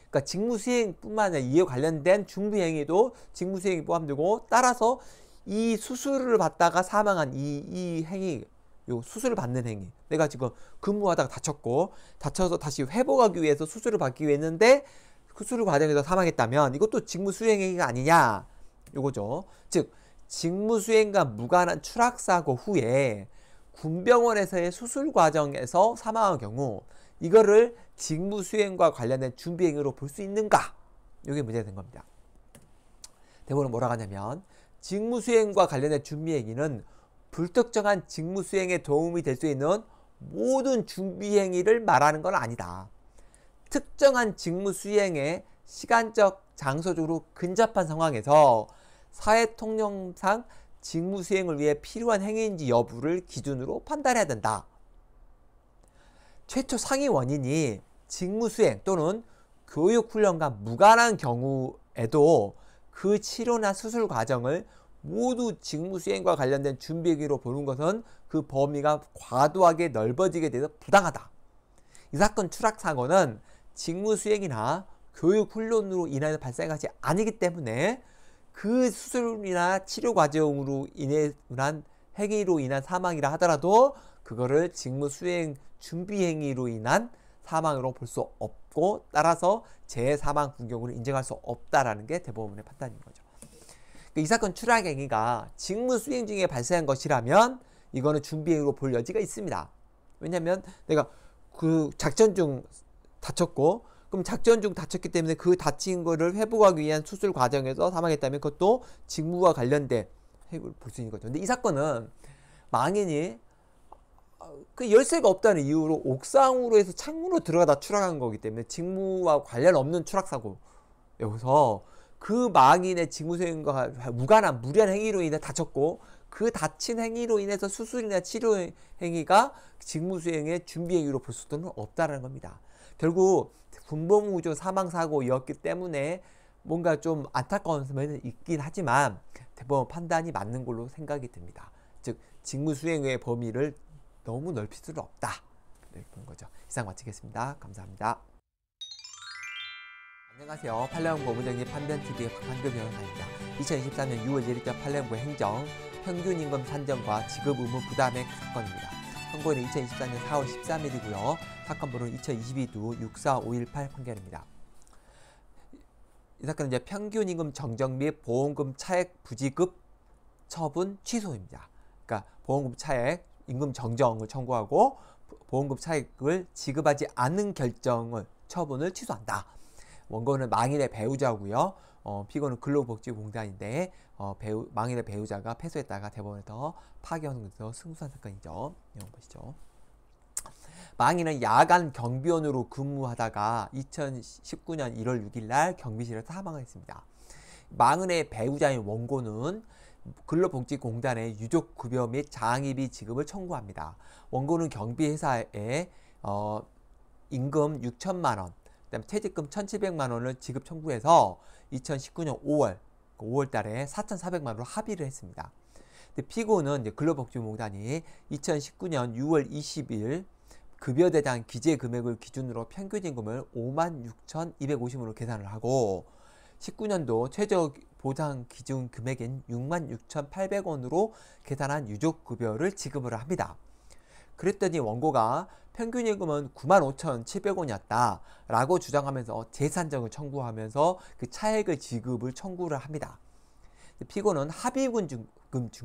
그러니까 직무 수행뿐만 아니라 이에 관련된 준비 행위도 직무 수행에 포함되고 따라서 이 수술을 받다가 사망한 이, 이 행위 요 수술을 받는 행위 내가 지금 근무하다가 다쳤고 다쳐서 다시 회복하기 위해서 수술을 받기 위해 했는데 수술 과정에서 사망했다면 이것도 직무 수행행위가 아니냐 요거죠. 즉 직무 수행과 무관한 추락 사고 후에 군병원에서의 수술 과정에서 사망한 경우 이거를 직무 수행과 관련된 준비 행위로 볼 수 있는가? 이게 문제가 된 겁니다. 대본은 뭐라고 하냐면 직무 수행과 관련된 준비 행위는 불특정한 직무 수행에 도움이 될 수 있는 모든 준비 행위를 말하는 건 아니다. 특정한 직무 수행에 시간적, 장소적으로 근접한 상황에서 사회통념상 직무 수행을 위해 필요한 행위인지 여부를 기준으로 판단해야 된다. 최초 상위 원인이 직무 수행 또는 교육 훈련과 무관한 경우에도 그 치료나 수술 과정을 모두 직무 수행과 관련된 준비기로 보는 것은 그 범위가 과도하게 넓어지게 돼서 부당하다. 이 사건 추락 사고는 직무 수행이나 교육 훈련으로 인하여발생하지 아니기 때문에 그 수술이나 치료 과정으로 인해 한 행위로 인한 사망이라 하더라도 그거를 직무 수행 준비 행위로 인한 사망으로 볼 수 없고 따라서 재사망 군경으로 인정할 수 없다라는 게 대법원의 판단인 거죠. 그러니까 이 사건 추락 행위가 직무 수행 중에 발생한 것이라면 이거는 준비 행위로 볼 여지가 있습니다. 왜냐하면 내가 그 작전 중 다쳤고 그럼 작전 중 다쳤기 때문에 그 다친 거를 회복하기 위한 수술 과정에서 사망했다면 그것도 직무와 관련된 회복을 볼수 있는 거죠. 근데 이 사건은 망인이 그 열쇠가 없다는 이유로 옥상으로 해서 창문으로 들어가다 추락한 거기 때문에 직무와 관련 없는 추락사고. 여기서 그 망인의 직무수행과 무관한 무리한 행위로 인해 다쳤고 그 다친 행위로 인해서 수술이나 치료 행위가 직무수행의 준비 행위로 볼 수는 없다는 겁니다. 결국 분봉 우주 사망 사고였기 때문에 뭔가 좀 안타까운 면은 있긴 하지만 대법원 판단이 맞는 걸로 생각이 듭니다. 즉 직무 수행의 범위를 너무 넓힐 수는 없다. 이런 네, 거죠. 이상 마치겠습니다. 감사합니다. 안녕하세요. 팔레온 고문장님 판변TV의 박한규 변호사입니다. 2023년 6월 1일자 팔레온고 행정 평균임금 산정과 지급 의무 부담액 사건입니다. 선고일은 2024년 4월 13일이고요. 사건 번호는 2022두 64518 판결입니다. 이 사건은 이제 평균 임금 정정 및 보험금 차액 부지급 처분 취소입니다. 그러니까 보험금 차액 임금 정정을 청구하고 보험금 차액을 지급하지 않는 결정을 처분을 취소한다. 원고는 망인의 배우자고요. 어, 피고는 근로복지공단인데 어, 배우, 망인의 배우자가 패소했다가 대법원에서 파기환송돼서 승소한 사건이죠. 이런 것이죠. 망인은 야간 경비원으로 근무하다가 2019년 1월 6일 날 경비실에서 사망 했습니다. 망은의 배우자인 원고는 근로복지공단에 유족급여 및 장의비 지급을 청구합니다. 원고는 경비회사에 어, 임금 6천만 원, 그다음 퇴직금 1,700만 원을 지급 청구해서 2019년 5월 5월 달에 4,400만 원으로 합의를 했습니다. 근데 피고는 글로 복지공단이 2019년 6월 20일 급여 대당 기재 금액을 기준으로 평균 임금을 5만 6,250으로 계산을 하고 19년도 최저 보상 기준 금액인 6만 6,800원으로 계산한 유족 급여를 지급을 합니다. 그랬더니 원고가 평균 예금은 95,700원이었다 라고 주장하면서 재산정을 청구하면서 그 차액을 지급을 청구를 합니다. 피고는 합의금 중,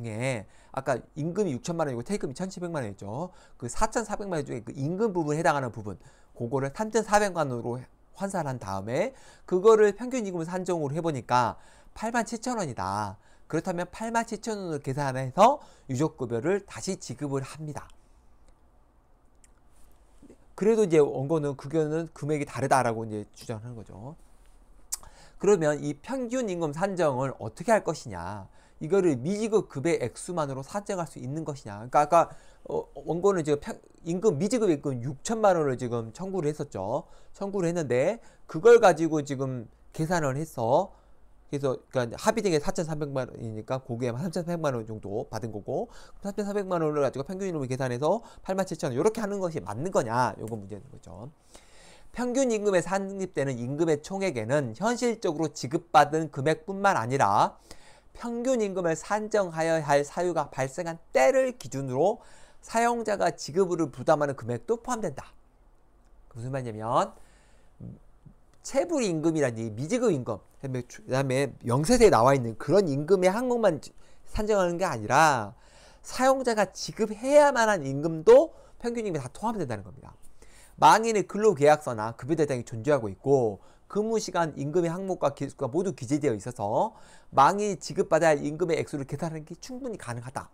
에 아까 임금이 6천만 원이고 퇴금이 1,700만 원이죠. 그 4,400만 원 중에 그 임금 부분에 해당하는 부분 그거를 3,400만원으로 환산한 다음에 그거를 평균 임금 산정으로 해보니까 8 7 0 0 0 원이다. 그렇다면 8 7 0 0 0 원을 계산해서 유족급여를 다시 지급을 합니다. 그래도 이제 원고는 그거는 금액이 다르다라고 이제 주장하는 거죠. 그러면 이 평균 임금 산정을 어떻게 할 것이냐? 이거를 미지급 급의 액수만으로 산정할 수 있는 것이냐? 그러니까 아까 어, 원고는 지금 평, 임금 미지급 임금 6천만 원을 지금 청구를 했었죠. 청구를 했는데 그걸 가지고 지금 계산을 해서 그래서 그러니까 합의된 게 4,300만 원이니까 고기에만 3,300만 원 정도 받은 거고 3,400만 원을 가지고 평균임금을 계산해서 87,000원 이렇게 하는 것이 맞는 거냐 이건 문제인 거죠. 평균 임금에 산입되는 임금의 총액에는 현실적으로 지급받은 금액뿐만 아니라 평균 임금을 산정하여야 할 사유가 발생한 때를 기준으로 사용자가 지급을 부담하는 금액도 포함된다. 무슨 말이냐면 체불 임금이라든지 미지급 임금, 그다음에 명세서에 나와 있는 그런 임금의 항목만 산정하는 게 아니라 사용자가 지급해야만 한 임금도 평균 임금이 다 포함된다는 겁니다. 망인의 근로계약서나 급여대장이 존재하고 있고 근무시간 임금의 항목과 기수가 모두 기재되어 있어서 망인이 지급받아야 할 임금의 액수를 계산하는 게 충분히 가능하다.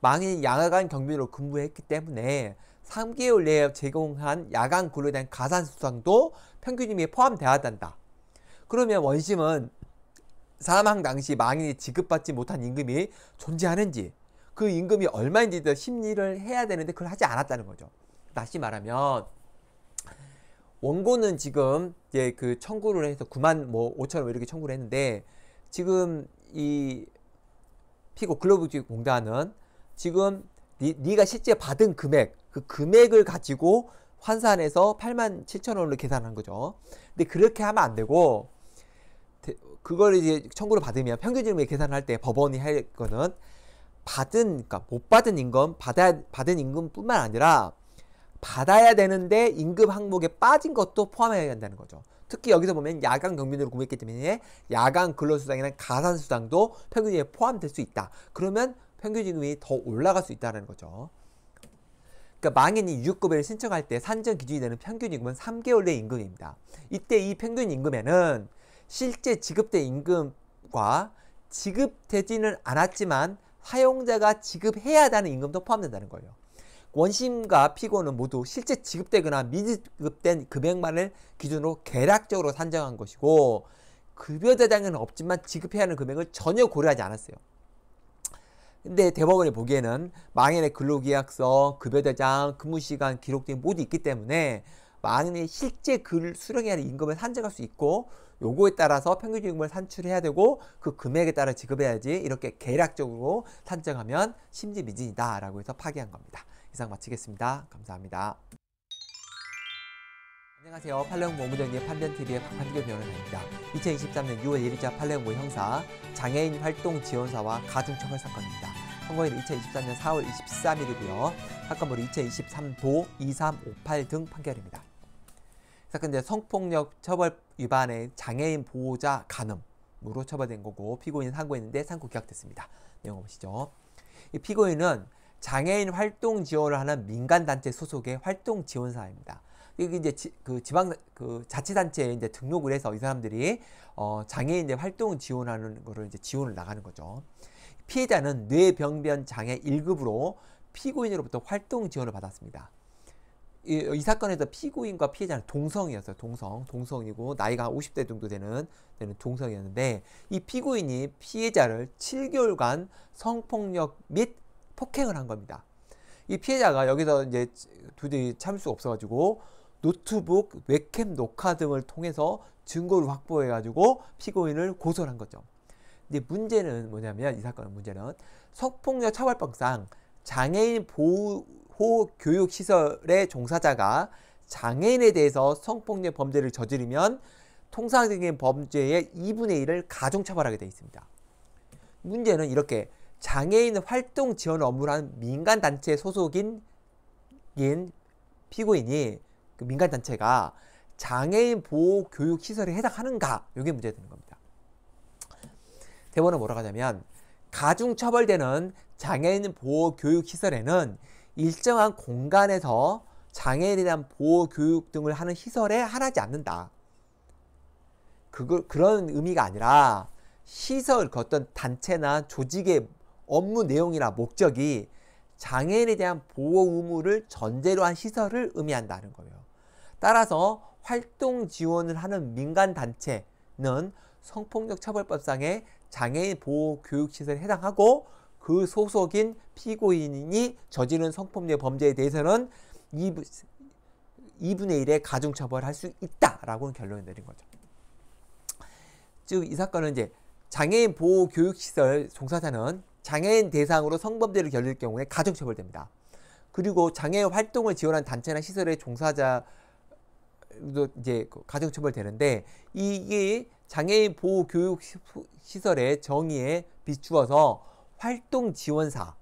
망인이 양화간 경비로 근무했기 때문에 3개월 내에 제공한 야간 근로에 대한 가산 수당도 평균임에 포함돼야 한다. 그러면 원심은 사망 당시 망인이 지급받지 못한 임금이 존재하는지 그 임금이 얼마인지 심리를 해야 되는데 그걸 하지 않았다는 거죠. 다시 말하면 원고는 지금 이제 그 청구를 해서 9만 뭐 5천 원 뭐 이렇게 청구를 했는데 지금 이 피고 근로복지공단은 지금 니, 가 실제 받은 금액 그 금액을 가지고 환산해서 8만 7천 원으로 계산한 거죠. 근데 그렇게 하면 안 되고 그걸 이제 청구를 받으면 평균지금액 계산할 때 법원이 할 거는 받은 그러니까 못 받은 임금 받아 받은 임금뿐만 아니라 받아야 되는데 임금 항목에 빠진 것도 포함해야 한다는 거죠. 특히 여기서 보면 야간 경비으로 구매했기 때문에 야간 근로수당이나 가산수당도 평균임금에 포함될 수 있다. 그러면 평균지금이더 올라갈 수 있다는 거죠. 그러니까 망인이 유급급여를 신청할 때 산정 기준이 되는 평균 임금은 3개월 내 임금입니다. 이때 이 평균 임금에는 실제 지급된 임금과 지급되지는 않았지만 사용자가 지급해야 하는 임금도 포함된다는 거예요. 원심과 피고는 모두 실제 지급되거나 미지급된 금액만을 기준으로 계략적으로 산정한 것이고 급여 대장은 없지만 지급해야 하는 금액을 전혀 고려하지 않았어요. 근데 대법원이 보기에는 망인의 근로계약서, 급여대장, 근무시간 기록 등이 모두 있기 때문에 망인이 실제 글 수령해야 할 임금을 산정할 수 있고 요거에 따라서 평균임금을 산출해야 되고 그 금액에 따라 지급해야지 이렇게 계략적으로 산정하면 심지미진이다라고 해서 파기한 겁니다. 이상 마치겠습니다. 감사합니다. 안녕하세요. 팔레옹모 무장의 판변TV의 박판규 변호사입니다. 2023년 6월 1일자 팔레옹 형사 장애인 활동 지원사와 가중처벌 사건입니다. 선거일 2023년 4월 23일이고요. 사건번호 2023도 2358 등 판결입니다. 사건 이제 성폭력 처벌 위반의 장애인 보호자 간음으로 처벌된 거고 피고인 상고했는데 상고 기각됐습니다. 내용 보시죠. 이 피고인은 장애인 활동 지원을 하는 민간단체 소속의 활동 지원사입니다. 이게 이제 지, 그 지방 그 자치단체에 이제 등록을 해서 이 사람들이 어, 장애인 이제 활동을 지원하는 거를 이제 지원을 나가는 거죠. 피해자는 뇌병변 장애 1급으로 피고인으로부터 활동 지원을 받았습니다. 이, 이, 사건에서 피고인과 피해자는 동성이었어요. 동성, 동성이고 나이가 50대 정도 되는 되는 동성이었는데 이 피고인이 피해자를 7개월간 성폭력 및 폭행을 한 겁니다. 이 피해자가 여기서 이제 도저히 참을 수가 없어가지고 노트북, 웹캠 녹화 등을 통해서 증거를 확보해 가지고 피고인을 고소한 를 거죠. 근데 문제는 뭐냐면 이 사건의 문제는 성폭력 처벌법상 장애인 보호 교육 시설의 종사자가 장애인에 대해서 성폭력 범죄를 저지르면 통상적인 범죄의 2분의 1을 가중처벌하게 되어 있습니다. 문제는 이렇게 장애인 활동 지원 업무를 한 민간 단체 소속인 피고인이 그 민간 단체가 장애인 보호 교육 시설에 해당하는가 이게 문제 되는 겁니다. 대본은 뭐라고 하냐면 가중 처벌되는 장애인 보호 교육 시설에는 일정한 공간에서 장애인에 대한 보호 교육 등을 하는 시설에 하나지 않는다. 그걸 그런 의미가 아니라 시설 그 어떤 단체나 조직의 업무 내용이나 목적이 장애인에 대한 보호 의무를 전제로 한 시설을 의미한다는 거예요. 따라서 활동 지원을 하는 민간단체는 성폭력 처벌법상의 장애인 보호 교육시설에 해당하고 그 소속인 피고인이 저지른 성폭력 범죄에 대해서는 2분의 1의 가중처벌할 수 있다라고 결론을 내린 거죠. 즉 이 사건은 이제 장애인 보호 교육시설 종사자는 장애인 대상으로 성범죄를 결릴 경우에 가중처벌됩니다. 그리고 장애인 활동을 지원한 단체나 시설의 종사자 도 그 이제 그 가중처벌 되는데 이게 장애인 보호 교육 시설의 정의에 비추어서 활동 지원사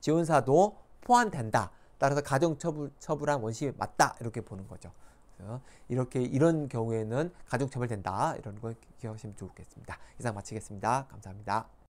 지원사도 포함된다. 따라서 가중처벌한 처원심에 맞다 이렇게 보는 거죠. 이렇게 이런 경우에는 가중처벌 된다 이런 걸 기억하시면 좋겠습니다. 이상 마치겠습니다. 감사합니다.